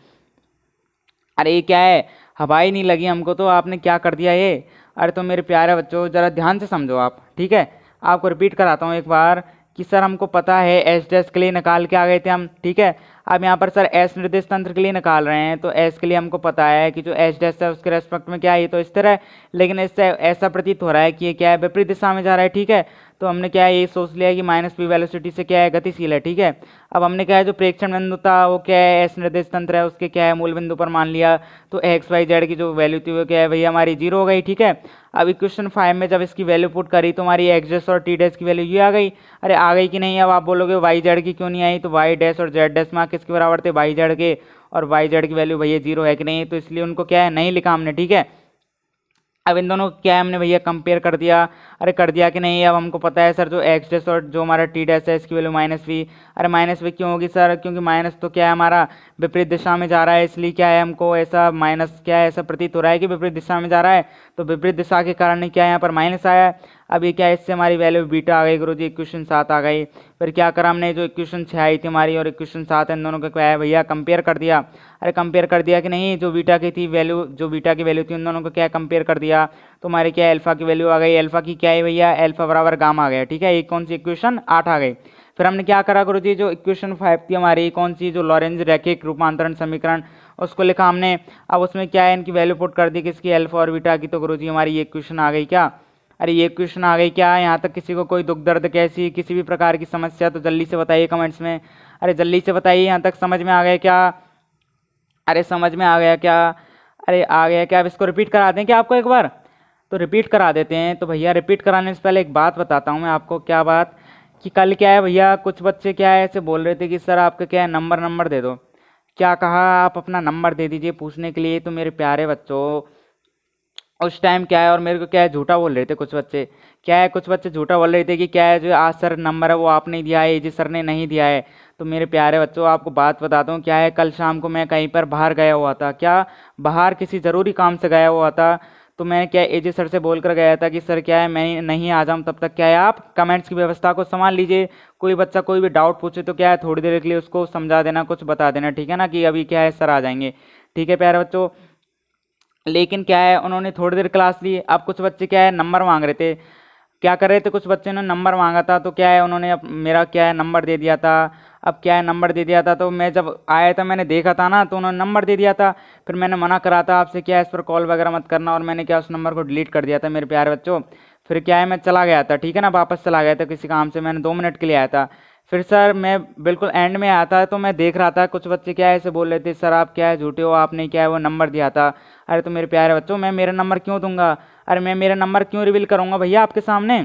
Speaker 1: अरे ये क्या है हवाई नहीं लगी हमको तो आपने क्या कर दिया ये अरे तो मेरे प्यारे बच्चों ज़रा ध्यान से समझो आप ठीक है आपको रिपीट कराता हूँ एक बार कि सर हमको पता है एच डेस्क के लिए निकाल के आ गए थे हम ठीक है अब यहाँ पर सर एस निर्देश तंत्र के लिए निकाल रहे हैं तो एस के लिए हमको पता है कि जो एस डैश है उसके रेस्पेक्ट में क्या है ये तो स्थिर है लेकिन इससे ऐसा प्रतीत हो रहा है कि ये क्या है विपरीत दिशा में जा रहा है ठीक है तो हमने क्या है ये सोच लिया कि माइनस पी वेलोसिटी से क्या है गतिशील है ठीक है अब हमने क्या है जो प्रेक्षण बिंदु था वो क्या है एस निर्देश तंत्र है उसके क्या है मूल बिंदु पर मान लिया तो एक्स वाई जेड की जो वैल्यू थी वो क्या है वही हमारी जीरो हो गई ठीक है अब इक्वेशन फाइव में जब इसकी वैल्यू पुट करी तो हमारी एक्स डैश और टी डैश की वैल्यू ये आ गई अरे आ गई कि नहीं अब आप बोलोगे वाई जेड की क्यों नहीं आई तो वाई डैश और जेड डैश मार्क किसके बराबर थे वाई जेड के और वाई जेड की वैल्यू भैया जीरो है कि नहीं तो इसलिए उनको क्या है नहीं लिखा हमने ठीक है अब इन दोनों क्या है हमने भैया कंपेयर कर दिया अरे कर दिया कि नहीं अब हमको पता है सर जो एक्स डैस और जो हमारा टी डैस है इसकी वैल्यू माइनस वी अरे माइनस वी क्यों होगी सर क्योंकि माइनस तो क्या है हमारा विपरीत दिशा में जा रहा है इसलिए क्या है हमको ऐसा माइनस क्या है ऐसा प्रतीत हो रहा है कि विपरीत दिशा में जा रहा है तो विपरीत दिशा के कारण ही क्या है यहाँ पर माइनस आया है अब ये क्या है इससे हमारी वैल्यू बीटा आ गई गुरु जी इक्वेशन सात आ गई फिर क्या करा हमने जो इक्वेशन छः आई थी हमारी और इक्वेशन सात है इन दोनों का क्या है भैया कंपेयर कर दिया अरे कंपेयर कर दिया कि नहीं जो बीटा की थी वैल्यू जो बीटा की वैल्यू थी उन दोनों को क्या कंपेयर कर दिया तो हमारे क्या अल्फा की वैल्यू आ गई अल्फा की क्या है भैया अल्फा बराबर गामा आ गया ठीक है एक कौन सी इक्वेशन आठ आ गई फिर हमने क्या करा गुरु जी जो इक्वेशन फाइव थी हमारी कौन सी जो लॉरेंज रैकिक रूपांतरण समीकरण उसको लिखा हमने अब उसमें क्या है इनकी वैल्यू पुट कर दी किसकी अल्फा और बीटा की तो गुरु जी हमारी ये क्वेश्चन आ गई क्या अरे ये क्वेश्चन आ गई क्या यहाँ तक किसी को कोई दुख दर्द कैसी किसी भी प्रकार की समस्या तो जल्दी से बताइए कमेंट्स में अरे जल्दी से बताइए यहाँ तक समझ में आ गया क्या अरे समझ में आ गया क्या अरे आ गया क्या अब इसको रिपीट करा दें क्या आपको एक बार तो रिपीट करा देते हैं तो भैया रिपीट कराने से पहले एक बात बताता हूँ मैं आपको क्या बात कि कल क्या है भैया कुछ बच्चे क्या है ऐसे बोल रहे थे कि सर आपका क्या है नंबर नंबर दे दो क्या कहा आप अपना नंबर दे दीजिए पूछने के लिए तो मेरे प्यारे बच्चों उस टाइम क्या है और मेरे को क्या है झूठा बोल रहे थे कुछ बच्चे क्या है कुछ बच्चे झूठा बोल रहे थे कि क्या है जो आज सर नंबर है वो आपने दिया है जी सर ने नहीं दिया है तो मेरे प्यारे बच्चों आपको बात बताता हूँ क्या है कल शाम को मैं कहीं पर बाहर गया हुआ था क्या बाहर किसी ज़रूरी काम से गया हुआ था तो मैंने क्या एजे सर से बोल कर गया था कि सर क्या है मैं नहीं आ जाऊँ तब तक क्या है आप कमेंट्स की व्यवस्था को संभाल लीजिए कोई बच्चा कोई भी डाउट पूछे तो क्या है थोड़ी देर के लिए उसको समझा देना कुछ बता देना ठीक है ना कि अभी क्या है सर आ जाएंगे ठीक है प्यारे बच्चों लेकिन क्या है उन्होंने थोड़ी देर क्लास ली अब कुछ बच्चे क्या है नंबर मांग रहे थे क्या कर रहे थे कुछ बच्चे ने नंबर मांगा था तो क्या है उन्होंने मेरा क्या है नंबर दे दिया था अब क्या है नंबर दे दिया था तो मैं जब आया था मैंने देखा था ना तो उन्होंने नंबर दे दिया था फिर मैंने मना करा था आपसे क्या इस पर कॉल वगैरह मत करना और मैंने क्या उस नंबर को डिलीट कर दिया था मेरे प्यारे बच्चों फिर क्या है मैं चला गया था ठीक है ना वापस चला गया था किसी काम से मैंने दो मिनट के लिए आया था फिर सर मैं बिल्कुल एंड में आया था तो मैं देख रहा था कुछ बच्चे क्या है ऐसे बोल रहे थे सर आप क्या है झूठे हो आपने क्या है वो नंबर दिया था अरे तो मेरे प्यारे बच्चों मैं मेरा नंबर क्यों दूंगा अरे मैं मेरा नंबर क्यों रिवील करूँगा भैया आपके सामने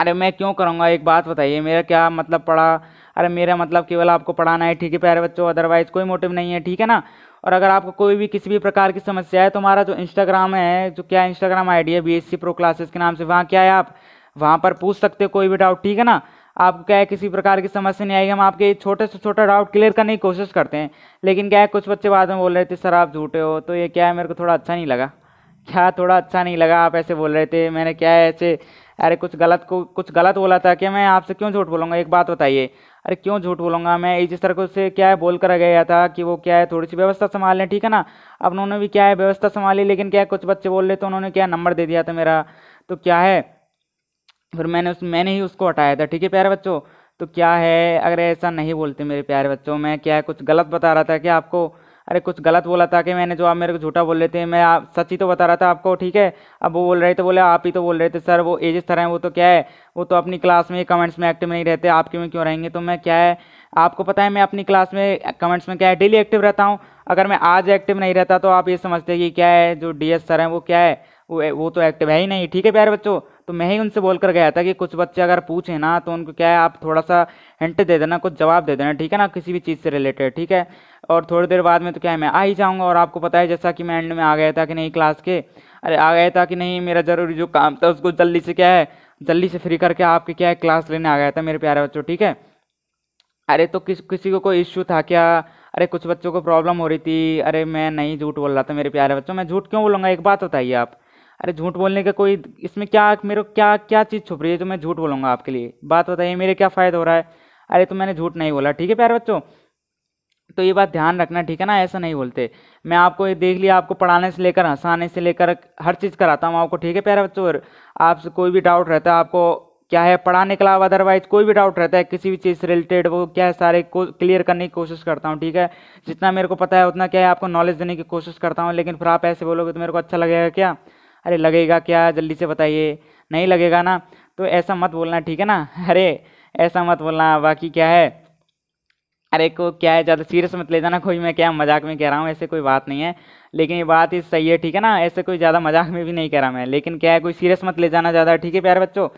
Speaker 1: अरे मैं क्यों करूँगा एक बात बताइए मेरा क्या मतलब पड़ा अरे मेरा मतलब केवल आपको पढ़ाना है ठीक है प्यारे बच्चों अदरवाइज़ कोई मोटिव नहीं है ठीक है ना और अगर आपको कोई भी किसी भी प्रकार की समस्या है तो हमारा जो इंस्टाग्राम है जो क्या इंस्टाग्राम आईडी है B S C pro classes के नाम से वहाँ क्या है आप वहाँ पर पूछ सकते हो कोई भी डाउट ठीक है ना आपको क्या है किसी प्रकार की समस्या नहीं आएगी हम आपके छोटे से छोटा डाउट क्लियर करने की कोशिश करते हैं लेकिन क्या है कुछ बच्चे बाद में बोल रहे थे सर आप झूठे हो तो ये क्या है मेरे को थोड़ा अच्छा नहीं लगा क्या थोड़ा अच्छा नहीं लगा आप ऐसे बोल रहे थे मैंने क्या है ऐसे अरे कुछ गलत को कुछ गलत बोला था कि मैं आपसे क्यों झूठ बोलूँगा एक बात बताइए अरे क्यों झूठ बोलूँगा मैं जिस तरह से क्या है बोल कर गया था कि वो क्या है थोड़ी सी व्यवस्था संभाल लें ठीक है ना अब उन्होंने भी क्या है व्यवस्था संभाली लेकिन क्या है कुछ बच्चे बोल रहे तो उन्होंने क्या नंबर दे दिया था मेरा तो क्या है फिर मैंने उस मैंने ही उसको हटाया था ठीक है प्यारे बच्चों तो क्या है अगर ऐसा नहीं बोलते मेरे प्यारे बच्चों मैं क्या है कुछ गलत बता रहा था कि आपको अरे कुछ गलत बोला था कि मैंने जो आप मेरे को झूठा बोल रहे थे मैं आप सच ही तो बता रहा था आपको ठीक है अब वो बोल रहे थे बोले आप ही तो बोल रहे थे सर वो एजेस सर हैं वो तो क्या है वो तो अपनी क्लास में कमेंट्स में एक्टिव नहीं रहते आपके में क्यों रहेंगे तो मैं क्या है आपको पता है मैं अपनी क्लास में कमेंट्स में क्या है डेली एक्टिव रहता हूँ अगर मैं आज एक्टिव नहीं रहता तो आप ये समझते कि क्या है जो डी सर हैं वो क्या है वो वो तो एक्टिव है ही नहीं ठीक है प्यारे बच्चों तो मैं ही उनसे बोल कर गया था कि कुछ बच्चे अगर पूछे ना तो उनको क्या है आप थोड़ा सा हिंट दे देना कुछ जवाब दे देना ठीक है ना किसी भी चीज़ से रिलेटेड ठीक है और थोड़ी देर बाद में तो क्या है मैं आ ही जाऊँगा और आपको पता है जैसा कि मैं एंड में आ गया था कि नहीं क्लास के अरे आ गया था कि नहीं मेरा ज़रूरी जो काम था उसको जल्दी से क्या है जल्दी से फ्री करके आपके क्या है क्लास लेने आ गया था मेरे प्यारे बच्चों ठीक है अरे तो किस किसी को कोई इश्यू था क्या अरे कुछ बच्चों को प्रॉब्लम हो रही थी अरे मैं नहीं झूठ बोल रहा था मेरे प्यारे बच्चों मैं झूठ क्यों बोलूँगा एक बात बताइए आप अरे झूठ बोलने का कोई इसमें क्या मेरे को क्या क्या चीज़ छुप रही है तो मैं झूठ बोलूँगा आपके लिए बात बताइए मेरे क्या फ़ायदा हो रहा है अरे तो मैंने झूठ नहीं बोला ठीक है प्यारे बच्चों तो ये बात ध्यान रखना ठीक है ना ऐसा नहीं बोलते मैं आपको ये देख लिया आपको पढ़ाने से लेकर हंसाने से लेकर हर चीज़ कराता हूँ आपको ठीक है प्यारे बच्चों आपसे कोई भी डाउट रहता है आपको क्या है पढ़ाने के अलावा अदरवाइज कोई भी डाउट रहता है किसी भी चीज़ से रिलेटेड वो क्या है सारे को क्लियर करने की कोशिश करता हूँ ठीक है जितना मेरे को पता है उतना क्या है आपको नॉलेज देने की कोशिश करता हूँ लेकिन फिर आप ऐसे बोलोगे तो मेरे को अच्छा लगेगा क्या अरे लगेगा क्या जल्दी से बताइए नहीं लगेगा ना तो ऐसा मत बोलना ठीक है ना अरे ऐसा मत बोलना बाकी क्या है अरे को क्या है ज़्यादा सीरियस मत ले जाना कोई मैं क्या मजाक में कह रहा हूँ ऐसे कोई बात नहीं है लेकिन ये बात ही सही है ठीक है ना ऐसे कोई ज़्यादा मजाक में भी नहीं कह रहा मैं लेकिन क्या है कोई सीरियस मत ले जाना ज़्यादा ठीक है प्यारे बच्चों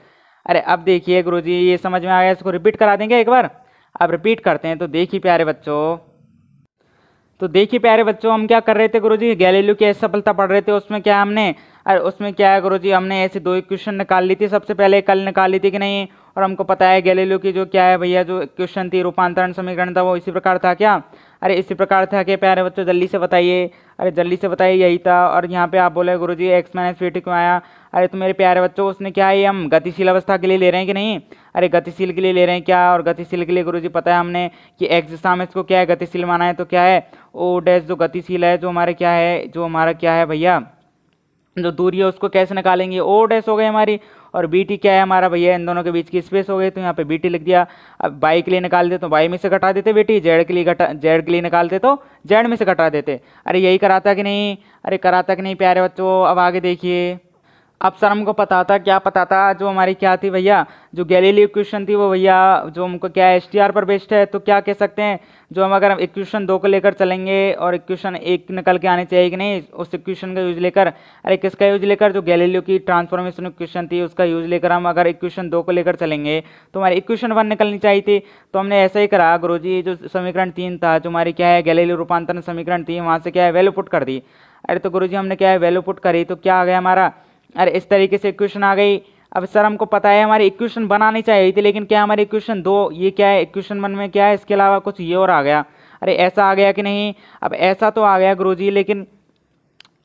Speaker 1: अरे अब देखिए गुरु जी ये समझ में आ गया इसको रिपीट करा देंगे एक बार अब रिपीट करते हैं तो देखिए प्यारे बच्चों तो देखिए प्यारे बच्चों हम क्या कर रहे थे गुरु जी गैलीलियो की असफलता पढ़ रहे थे उसमें क्या हमने और उसमें क्या है गुरु जी हमने ऐसे दो इक्वेशन निकाल ली थी सबसे पहले कल निकाल ली थी कि नहीं और हमको पता है गैलीलियो की जो क्या है भैया जो क्वेश्चन थी रूपांतरण समीकरण था वो इसी प्रकार था क्या अरे इसी प्रकार था कि प्यारे बच्चों जल्दी से बताइए अरे जल्दी से बताइए यही था और यहाँ पे आप बोले गुरु जी एक्स माइनस वी क्यों आया अरे तो मेरे प्यारे बच्चों उसने क्या है हम गतिशील अवस्था के लिए ले रहे हैं कि नहीं अरे गतिशील के लिए ले रहे हैं क्या और गतिशील के लिए गुरु जी पता है हमने कि एक्स दिशा में इसको क्या है गतिशील माना है तो क्या है ओ डैश जो गतिशील है जो हमारे क्या है जो हमारा क्या है भैया जो दूरी है उसको कैसे निकालेंगे ओ डैस हो गई हमारी और बी टी क्या है हमारा भैया इन दोनों के बीच की स्पेस हो गई तो यहाँ पे बी टी लिख दिया अब बाई के लिए निकाल देते तो बाई में से कटा देते बेटी जेड के लिए घटा जेड के लिए निकालते तो जेड में से कटा देते अरे यही कराता कि नहीं अरे कराता कि नहीं प्यारे बच्चों अब आगे देखिए अब सर हमको पता था क्या पता था जो हमारी क्या थी भैया जो गैलीली इक्वेशन थी वो भैया जो हमको क्या एस टी आर पर बेस्ड है तो क्या कह सकते हैं जो हम अगर हम इक्वेशन दो को लेकर चलेंगे और इक्वेशन एक निकल के आने चाहिए कि नहीं उस इक्वेशन का यूज लेकर अरे किसका यूज लेकर जो गैलीलियो की ट्रांसफॉर्मेशन इक्वेशन थी उसका यूज लेकर हम अगर इक्वेशन दो को लेकर चलेंगे तो हमारी इक्वेशन वन निकलनी चाहिए थी तो हमने ऐसा ही करा गुरु जी जो समीकरण तीन था जो हमारी क्या है गैलीलियो रूपांतरण समीकरण थी वहाँ से क्या है वैल्यू पुट कर दी अरे तो गुरु जी हमने क्या है वैल्यू पुट करी तो क्या आ गया हमारा अरे इस तरीके से इक्वेशन आ गई अब सर हमको पता है हमारी इक्वेशन बनानी चाहिए थी लेकिन क्या हमारी इक्वेशन दो ये क्या है इक्वेशन वन में क्या है इसके अलावा कुछ ये और आ गया अरे ऐसा आ गया कि नहीं अब ऐसा तो आ गया गुरु जी लेकिन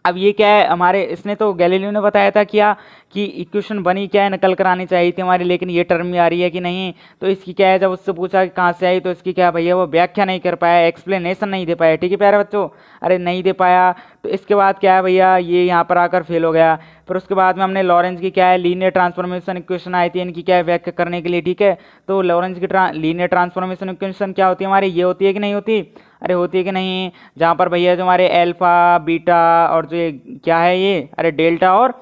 Speaker 1: अब ये क्या है हमारे इसने तो गैलीलियो ने बताया था क्या कि इक्वेशन बनी क्या है नकल करानी चाहिए थी हमारी लेकिन ये टर्म में आ रही है कि नहीं तो इसकी क्या है जब उससे पूछा कि कहाँ से आई तो इसकी क्या भैया वो व्याख्या नहीं कर पाया एक्सप्लेनेशन नहीं दे पाया ठीक है प्यारे बच्चों अरे नहीं दे पाया तो इसके बाद क्या है भैया ये यहाँ पर आकर फेल हो गया फिर उसके बाद में हमने लॉरेंस की क्या है लीनियर ट्रांसफॉर्मेशन इक्वेशन आई थी इनकी क्या है व्याख्या करने के लिए ठीक है तो लॉरेंस की ट्रां लीनियर ट्रांसफॉर्मेशन इक्वेशन क्या होती है हमारी ये होती है कि नहीं होती अरे होती है कि नहीं जहाँ पर भैया जो हमारे एल्फ़ा बीटा और जो ये क्या है ये अरे डेल्टा और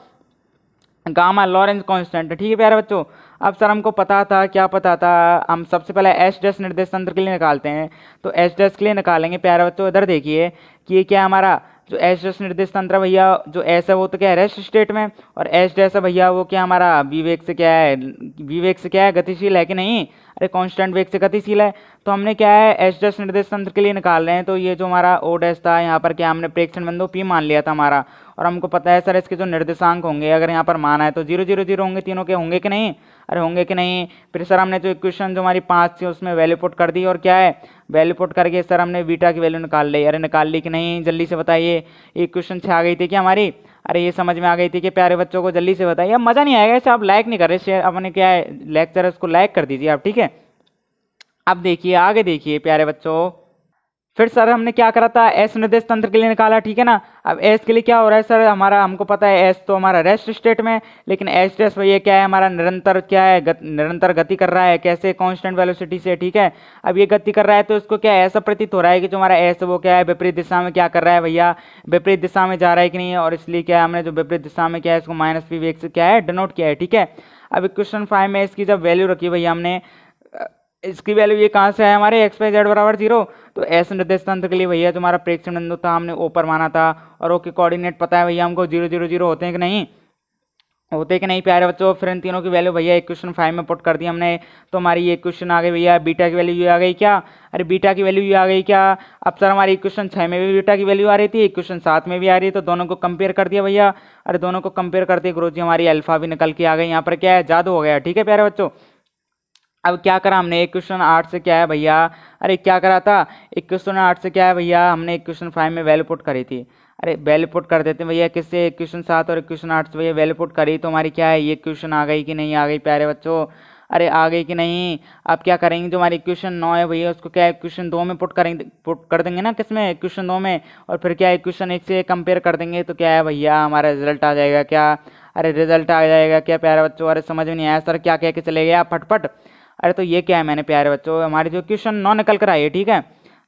Speaker 1: गामा लॉरेंस कांस्टेंट ठीक है प्यारे बच्चों अब सर हमको पता था क्या पता था हम सबसे पहले एच डेस निर्देश तंत्र के लिए निकालते हैं तो एच डेस के लिए निकालेंगे प्यारे बच्चों इधर देखिए कि ये क्या हमारा जो एच डेस निर्देश तंत्र भैया जो एस है वो तो क्या है रेस्ट स्टेट में और एच डेस है भैया वो क्या हमारा विवेक से क्या है विवेक से क्या है गतिशील है कि नहीं अरे कांस्टेंट वेग से गतिशील है तो हमने क्या है एस डैश निर्देश तंत्र के लिए निकाल रहे हैं तो ये जो हमारा ओ डैश था यहाँ पर क्या हमने प्रेक्षण बंदो पी मान लिया था हमारा और हमको पता है सर इसके जो निर्देशांक होंगे अगर यहाँ पर माना है तो जीरो जीरो जीरो होंगे तीनों के होंगे कि नहीं अरे होंगे कि नहीं फिर सर हमने जो इक्वेशन जो हमारी पाँच थी उसमें वैल्यू पुट कर दी और क्या है वैल्यू पुट करके सर हमने बीटा की वैल्यू निकाल ली अरे निकाल ली कि नहीं जल्दी से बताइए इक्वेशन छः आ गई थी कि हमारी अरे ये समझ में आ गई थी कि प्यारे बच्चों को जल्दी से बताइए मज़ा नहीं आएगा ऐसे आप लाइक नहीं कर रहे शेयर अपने क्या है लेक्चर उसको लाइक कर दीजिए आप ठीक है अब देखिए आगे देखिए प्यारे बच्चों फिर सर हमने क्या करा था एस निर्देश तंत्र के लिए निकाला ठीक है ना अब एस के लिए क्या हो रहा है सर हमारा हमको पता है एस तो हमारा रेस्ट स्टेट में लेकिन एस डेस वही क्या है हमारा निरंतर क्या है गत, निरंतर गति कर रहा है कैसे कांस्टेंट वेलोसिटी से ठीक है अब ये गति कर रहा है तो इसको क्या ऐसा प्रतीत हो रहा है कि जो हमारा एस वो क्या है विपरीत दिशा में क्या कर रहा है भैया विपरीत दिशा में जा रहा है कि नहीं है और इसलिए क्या हमने जो विपरीत दिशा में क्या है इसको माइनस पी वेग क्या है डिनोट किया है ठीक है अब क्वेश्चन फाइव में इसकी जब वैल्यू रखी भैया हमने इसकी वैल्यू ये कहाँ से है हमारे एक्स वाई जेड बराबर जीरो तो ऐसे निर्देश तंत्र के लिए भैया तुम्हारा प्रेक्षण बिंदु था हमने ऊपर माना था और ओके कोऑर्डिनेट पता है भैया हमको जीरो जीरो जीरो होते हैं कि नहीं होते कि नहीं प्यारे बच्चों फिर इन तीनों की वैल्यू भैया एक क्वेश्चन फाइव में पुट कर दी हमने तो हमारी ये क्वेश्चन आ गई भैया बीटा की वैल्यू ये आ गई क्या अरे बीटा की वैल्यू ये आ गई क्या अब सर हमारी क्वेश्चन छः में भी बीटा की वैल्यू आ रही थी क्वेश्चन सात में भी आ रही है तो दोनों को कंपेयर कर दिया भैया अरे दोनों को कंपेयर करते गुरु जी हमारी अल्फा भी निकल के आ गई यहाँ पर क्या है जादू हो गया ठीक है प्यारे बच्चों अब क्या करा हमने एक क्वेश्चन आठ से क्या है भैया अरे क्या करा था एक क्वेश्चन आठ से क्या है भैया हमने एक क्वेश्चन फाइव में वैल्यू पुट करी थी अरे वैल्यू पुट कर देते हैं भैया किससे एक क्वेश्चन सात और एक क्वेश्चन आठ से भैया वैल्यू पुट करी तो हमारी क्या है ये क्वेश्चन आ गई कि नहीं आ गई प्यारे बच्चों अरे आ गई कि नहीं अब क्या करेंगे जो हमारी क्वेश्चन नौ है भैया उसको क्या क्वेश्चन दो में पुट करेंगे पुट कर देंगे ना किस में क्वेश्चन दो में और फिर क्या है क्वेश्चन एक से कंपेयर कर देंगे तो क्या है भैया हमारा रिजल्ट आ जाएगा क्या अरे रिजल्ट आ जाएगा क्या प्यारे बच्चों अरे समझ में नहीं आया सर क्या कह के चले गया फटफट अरे तो ये क्या है मैंने प्यारे बच्चों हमारी जो क्वेश्चन नौ निकल कर आई है ठीक है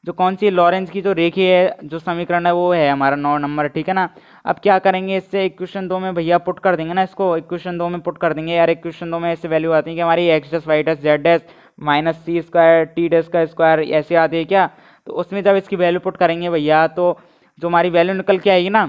Speaker 1: जो कौन सी लॉरेंज की जो रेखी है जो समीकरण है वो है हमारा नौ नंबर ठीक है ना अब क्या करेंगे इससे इक्वेशन दो में भैया पुट कर देंगे ना इसको इक्वेशन दो में पुट कर देंगे यार इक्वेशन दो में ऐसे वैल्यू आती है कि हमारी X dash Y dash Z dash minus C square T dash का स्क्वायर ऐसे आती है क्या तो उसमें जब इसकी वैल्यू पुट करेंगे भैया तो जो हमारी वैल्यू निकल के आएगी ना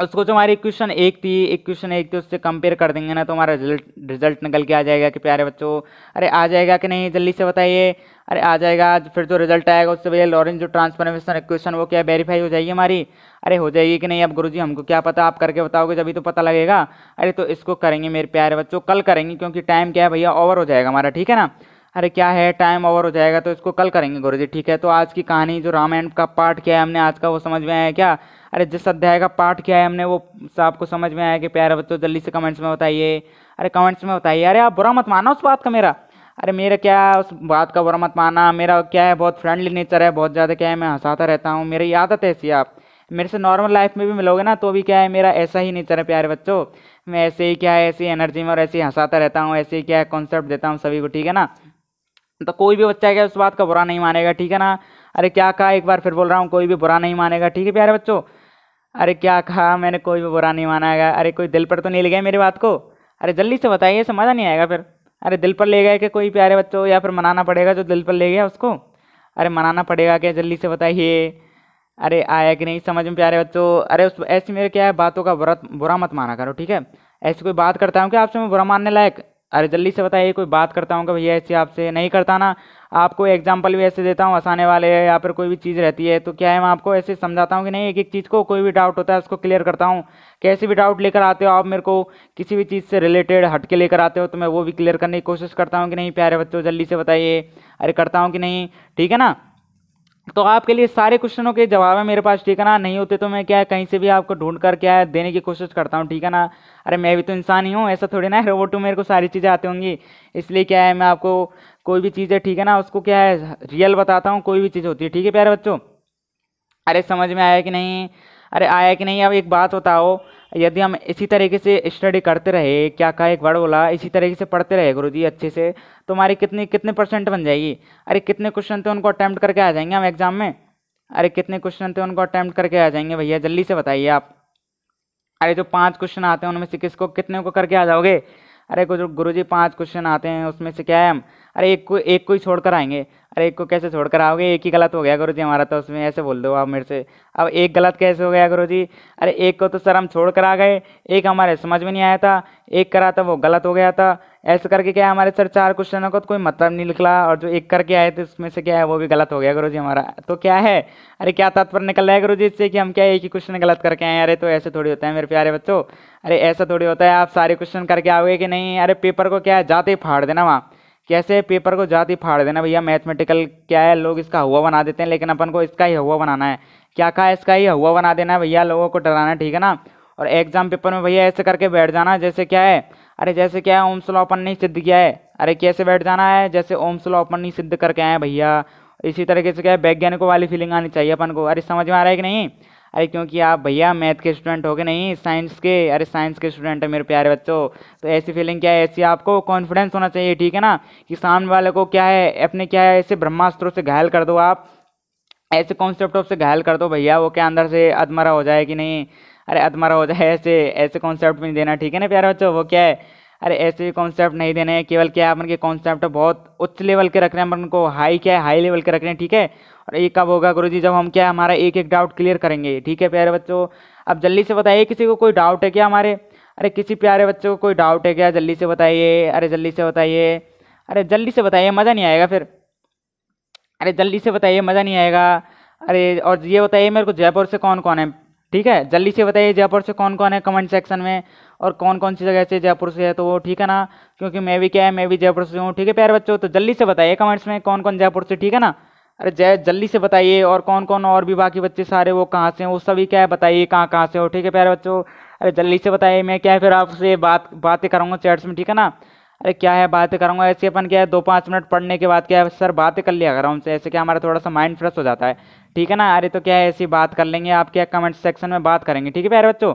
Speaker 1: उसको जो हमारी इक्वेशन एक थी इक्वेशन एक थी उससे कंपेयर कर देंगे ना तो हमारा रिजल्ट रिजल्ट निकल के आ जाएगा कि प्यारे बच्चों अरे आ जाएगा कि नहीं जल्दी से बताइए अरे आ जाएगा आज फिर जो तो रिजल्ट आएगा उससे भैया लॉरेंस जो ट्रांसफॉर्मेशन इक्वेशन वो क्या वेरीफाई हो जाएगी हमारी अरे हो जाएगी कि नहीं अब जी हमको क्या पता आप करके बताओगे जब तो पता लगेगा अरे तो इसको करेंगे मेरे प्यारे बच्चों कल करेंगे क्योंकि टाइम क्या है भैया ओवर हो जाएगा हमारा ठीक है ना अरे क्या है टाइम ओवर हो जाएगा तो इसको कल करेंगे गुरु जी ठीक है तो आज की कहानी जो रामायण का पार्ट क्या है हमने आज का वो समझ में आया क्या अरे जिस अध्याय का पाठ किया है हमने वो आपको समझ में आया कि प्यारे बच्चों तो जल्दी से कमेंट्स में बताइए अरे कमेंट्स में बताइए अरे आप बुरा मत माना उस बात का मेरा अरे मेरा क्या उस बात का बुरा मत माना मेरा क्या है बहुत फ्रेंडली नेचर है बहुत ज़्यादा क्या है मैं हंसाता रहता हूँ मेरी आदत है ऐसी आप मेरे से नॉर्मल लाइफ में भी मिलोगे ना तो भी क्या है मेरा ऐसा ही नेचर है प्यारे बच्चों मैं ऐसे ही क्या है ऐसी एनर्जी में और ऐसे ही हंसाता रहता हूँ ऐसे ही क्या है कॉन्सेप्ट देता हूँ सभी को ठीक है ना तो कोई भी बच्चा क्या उस बात का बुरा नहीं मानेगा ठीक है ना अरे क्या कहा एक बार फिर बोल रहा हूँ कोई भी बुरा नहीं मानेगा ठीक है प्यारे बच्चों अरे क्या कहा मैंने कोई भी बुरा नहीं माना है अरे कोई दिल पर तो नहीं ले गया मेरी बात को अरे जल्दी से बताइए समझा नहीं आएगा फिर अरे दिल पर ले गए कि कोई प्यारे बच्चों या फिर मनाना पड़ेगा जो दिल पर ले गया उसको अरे मनाना पड़ेगा क्या जल्दी से बताइए अरे आया कि नहीं समझ में प्यारे बच्चों अरे उस ऐसी मेरे क्या है बातों का बुरा बुरा मत माना करो ठीक है ऐसी कोई बात करता हूँ कि आपसे मैं बुरा मानने लायक अरे जल्दी से बताइए कोई बात करता हूँ कि भैया ऐसी आपसे नहीं करता ना आपको एग्जाम्पल भी ऐसे देता हूँ हंसाने वाले है या फिर कोई भी चीज़ रहती है तो क्या है मैं आपको ऐसे समझाता हूँ कि नहीं एक एक चीज़ को कोई भी डाउट होता है उसको क्लियर करता हूँ कैसे भी डाउट लेकर आते हो आप मेरे को किसी भी चीज़ से रिलेटेड हट के लेकर आते हो तो मैं वो भी क्लियर करने की कोशिश करता हूँ कि नहीं प्यारे बच्चों जल्दी से बताइए अरे करता हूँ कि नहीं ठीक है ना तो आपके लिए सारे क्वेश्चनों के जवाब है मेरे पास ठीक है ना नहीं होते तो मैं क्या है कहीं से भी आपको ढूंढ कर क्या है देने की कोशिश करता हूँ ठीक है ना अरे मैं भी तो इंसान ही हूँ ऐसा थोड़ी ना रोबोट मेरे को सारी चीज़ें आती होंगी इसलिए क्या है मैं आपको कोई भी चीज़ है ठीक है ना उसको क्या है रियल बताता हूँ कोई भी चीज़ होती है ठीक है प्यारे बच्चों अरे समझ में आया कि नहीं अरे आया कि नहीं अब एक बात बताओ यदि हम इसी तरीके से स्टडी करते रहे क्या कहा एक वर्ड बोला इसी तरीके से पढ़ते रहे गुरु जी अच्छे से तो हमारी कितनी कितने परसेंट बन जाएगी अरे कितने क्वेश्चन थे उनको अटैम्प्ट करके आ जाएंगे हम एग्जाम में अरे कितने क्वेश्चन थे उनको अटैम्प्ट करके आ जाएंगे भैया जल्दी से बताइए आप अरे जो पाँच क्वेश्चन आते हैं उनमें से किसको कितने को करके आ जाओगे अरे गुरु जी पाँच क्वेश्चन आते हैं उसमें से क्या है हम अरे एक को एक को ही छोड़ कर आएंगे अरे एक को कैसे छोड़ कर आओगे एक ही गलत हो गया गुरु जी हमारा तो उसमें ऐसे बोल दो आप मेरे से अब एक गलत कैसे हो गया गुरु जी अरे एक को तो सर हम छोड़ कर आ गए एक हमारे समझ में नहीं आया था एक करा था वो गलत हो गया था ऐसे करके क्या है हमारे सर चार क्वेश्चनों को तो कोई मतलब नहीं निकला और जो एक करके आए थे उसमें से क्या है वो भी गलत हो गया गुरु जी हमारा तो क्या है अरे क्या तात्पर्य निकल रहा है गुरु जी इससे कि हम क्या एक ही क्वेश्चन गलत करके आए अरे तो ऐसे थोड़ी होता है मेरे प्यारे बच्चों अरे ऐसा थोड़ी होता है आप सारे क्वेश्चन करके आओगे कि नहीं अरे पेपर को क्या है जाते ही फाड़ देना वहाँ कैसे पेपर को जाती फाड़ देना भैया मैथमेटिकल क्या है लोग इसका हुआ बना देते हैं लेकिन अपन को इसका ही हुआ बनाना है क्या कहा इसका ही हुआ बना देना है भैया लोगों को डराना है ठीक है ना और एग्जाम पेपर में भैया ऐसे करके बैठ जाना जैसे क्या है अरे जैसे क्या है ओम्स लॉ अपन नहीं सिद्ध किया है अरे कैसे बैठ जाना है जैसे ओम्स लॉ अपन नहीं सिद्ध करके आए भैया इसी तरीके से क्या है वैज्ञानिकों वाली फीलिंग आनी चाहिए अपन को अरे समझ में आ रहा है कि नहीं अरे क्योंकि आप भैया मैथ के स्टूडेंट हो गए नहीं साइंस के अरे साइंस के स्टूडेंट है मेरे प्यारे बच्चों तो ऐसी फीलिंग क्या है ऐसी आपको कॉन्फिडेंस होना चाहिए ठीक है ना कि सामने वाले को क्या है अपने क्या है ऐसे ब्रह्मास्त्रों से घायल कर दो आप ऐसे कॉन्सेप्ट से घायल कर दो भैया वो क्या अंदर से अधमरा हो जाए कि नहीं अरे अधमरा हो जाए ऐसे ऐसे कॉन्सेप्ट में नहीं देना ठीक है ना प्यारे बच्चों वो क्या है अरे ऐसे भी कॉन्सेप्ट नहीं देने हैं केवल क्या है अपन के कॉन्सेप्ट बहुत उच्च लेवल के रख रहे हैं अपन को हाई क्या है हाई लेवल के रख रहे हैं ठीक है और ये कब होगा गुरु जी जब हम क्या हमारा एक एक डाउट क्लियर करेंगे ठीक है प्यारे बच्चों अब जल्दी से बताइए किसी को कोई डाउट है क्या हमारे अरे किसी प्यारे बच्चों को कोई डाउट है क्या जल्दी से बताइए अरे जल्दी से बताइए अरे जल्दी से बताइए मज़ा नहीं आएगा फिर अरे जल्दी से बताइए मज़ा नहीं आएगा अरे और ये बताइए मेरे को जयपुर से कौन कौन है ठीक है जल्दी से बताइए जयपुर से कौन कौन है कमेंट सेक्शन में और कौन कौन सी जगह से जयपुर से है तो वो ठीक है ना क्योंकि मैं भी क्या है मैं भी जयपुर से हूँ ठीक है प्यारे बच्चों तो जल्दी से बताइए कमेंट्स में कौन कौन जयपुर से ठीक है ना अरे जय जल्दी से बताइए और कौन कौन और भी बाकी बच्चे सारे वो कहाँ से हैं वो सभी क्या है बताइए कहाँ कहाँ से हो ठीक है प्यारे बच्चों अरे जल्दी से बताइए मैं क्या है फिर आपसे बात बातें करूँगा चैट्स में ठीक है ना अरे क्या है बातें करूँगा ऐसे अपन क्या है दो पाँच मिनट पढ़ने के बाद क्या है सर बातें कर लिया करा उनसे ऐसे क्या हमारा थोड़ा सा माइंड फ्रेश हो जाता है ठीक है ना अरे तो क्या है ऐसी बात कर लेंगे आप क्या कमेंट सेक्शन में बात करेंगे ठीक है प्यारे बच्चों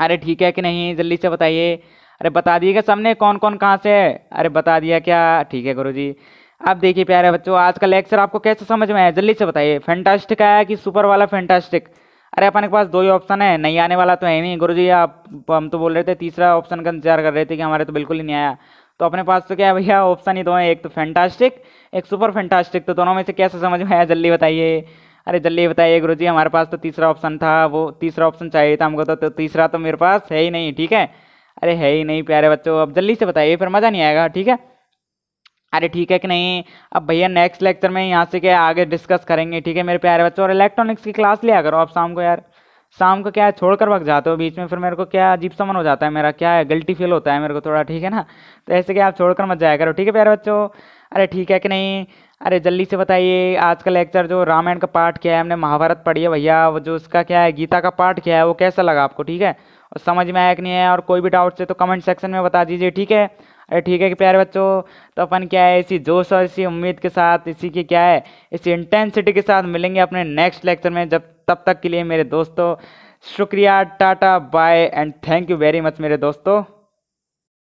Speaker 1: अरे ठीक है कि नहीं जल्दी से बताइए अरे बता दिएगा सबने कौन कौन कहाँ से है अरे बता दिया क्या ठीक है गुरु जी अब देखिए प्यारे बच्चों आज का लेक्चर आपको कैसे समझ में आया जल्दी से बताइए फैंटास्टिक आया कि सुपर वाला फैंटास्टिक अरे अपने पास दो ही ऑप्शन है नहीं आने वाला तो है नहीं गुरु जी आप हम तो बोल रहे थे तीसरा ऑप्शन का इंतजार कर रहे थे कि हमारे तो बिल्कुल ही नहीं आया तो अपने पास तो क्या भैया ऑप्शन ही दो हैं एक तो फैंटास्टिक एक सुपर फैंटास्टिक तो दोनों में से कैसे समझ में आया जल्दी बताइए अरे जल्दी बताइए गुरु जी हमारे पास तो तीसरा ऑप्शन था वो तीसरा ऑप्शन चाहिए था हमको तो, तो तीसरा तो मेरे पास है ही नहीं ठीक है अरे है ही नहीं प्यारे बच्चों अब जल्दी से बताइए फिर मज़ा नहीं आएगा ठीक है अरे ठीक है कि नहीं अब भैया नेक्स्ट लेक्चर में यहाँ से क्या आगे डिस्कस करेंगे ठीक है मेरे प्यारे बच्चों और इलेक्ट्रॉनिक्स की क्लास लिया करो आप शाम को यार शाम को क्या है छोड़ कर भग जाते हो बीच में फिर मेरे को क्या अजीब समन हो जाता है मेरा क्या है गलती फील होता है मेरे को थोड़ा ठीक है ना तो ऐसे कि आप छोड़कर मत जाया करो ठीक है प्यारे बच्चों अरे ठीक है कि नहीं अरे जल्दी से बताइए आज का लेक्चर जो रामायण का पार्ट क्या है हमने महाभारत पढ़ी है भैया वो जो उसका क्या है गीता का पार्ट क्या है वो कैसा लगा आपको ठीक है और समझ में आया कि नहीं है और कोई भी डाउट से तो कमेंट सेक्शन में बता दीजिए ठीक है अरे ठीक है कि प्यारे बच्चों तो अपन क्या है इसी जोश और इसी उम्मीद के साथ इसी की क्या है इसी इंटेंसिटी के साथ मिलेंगे अपने नेक्स्ट लेक्चर में जब तब तक के लिए मेरे दोस्तों शुक्रिया tata bye and thank you very much मेरे दोस्तों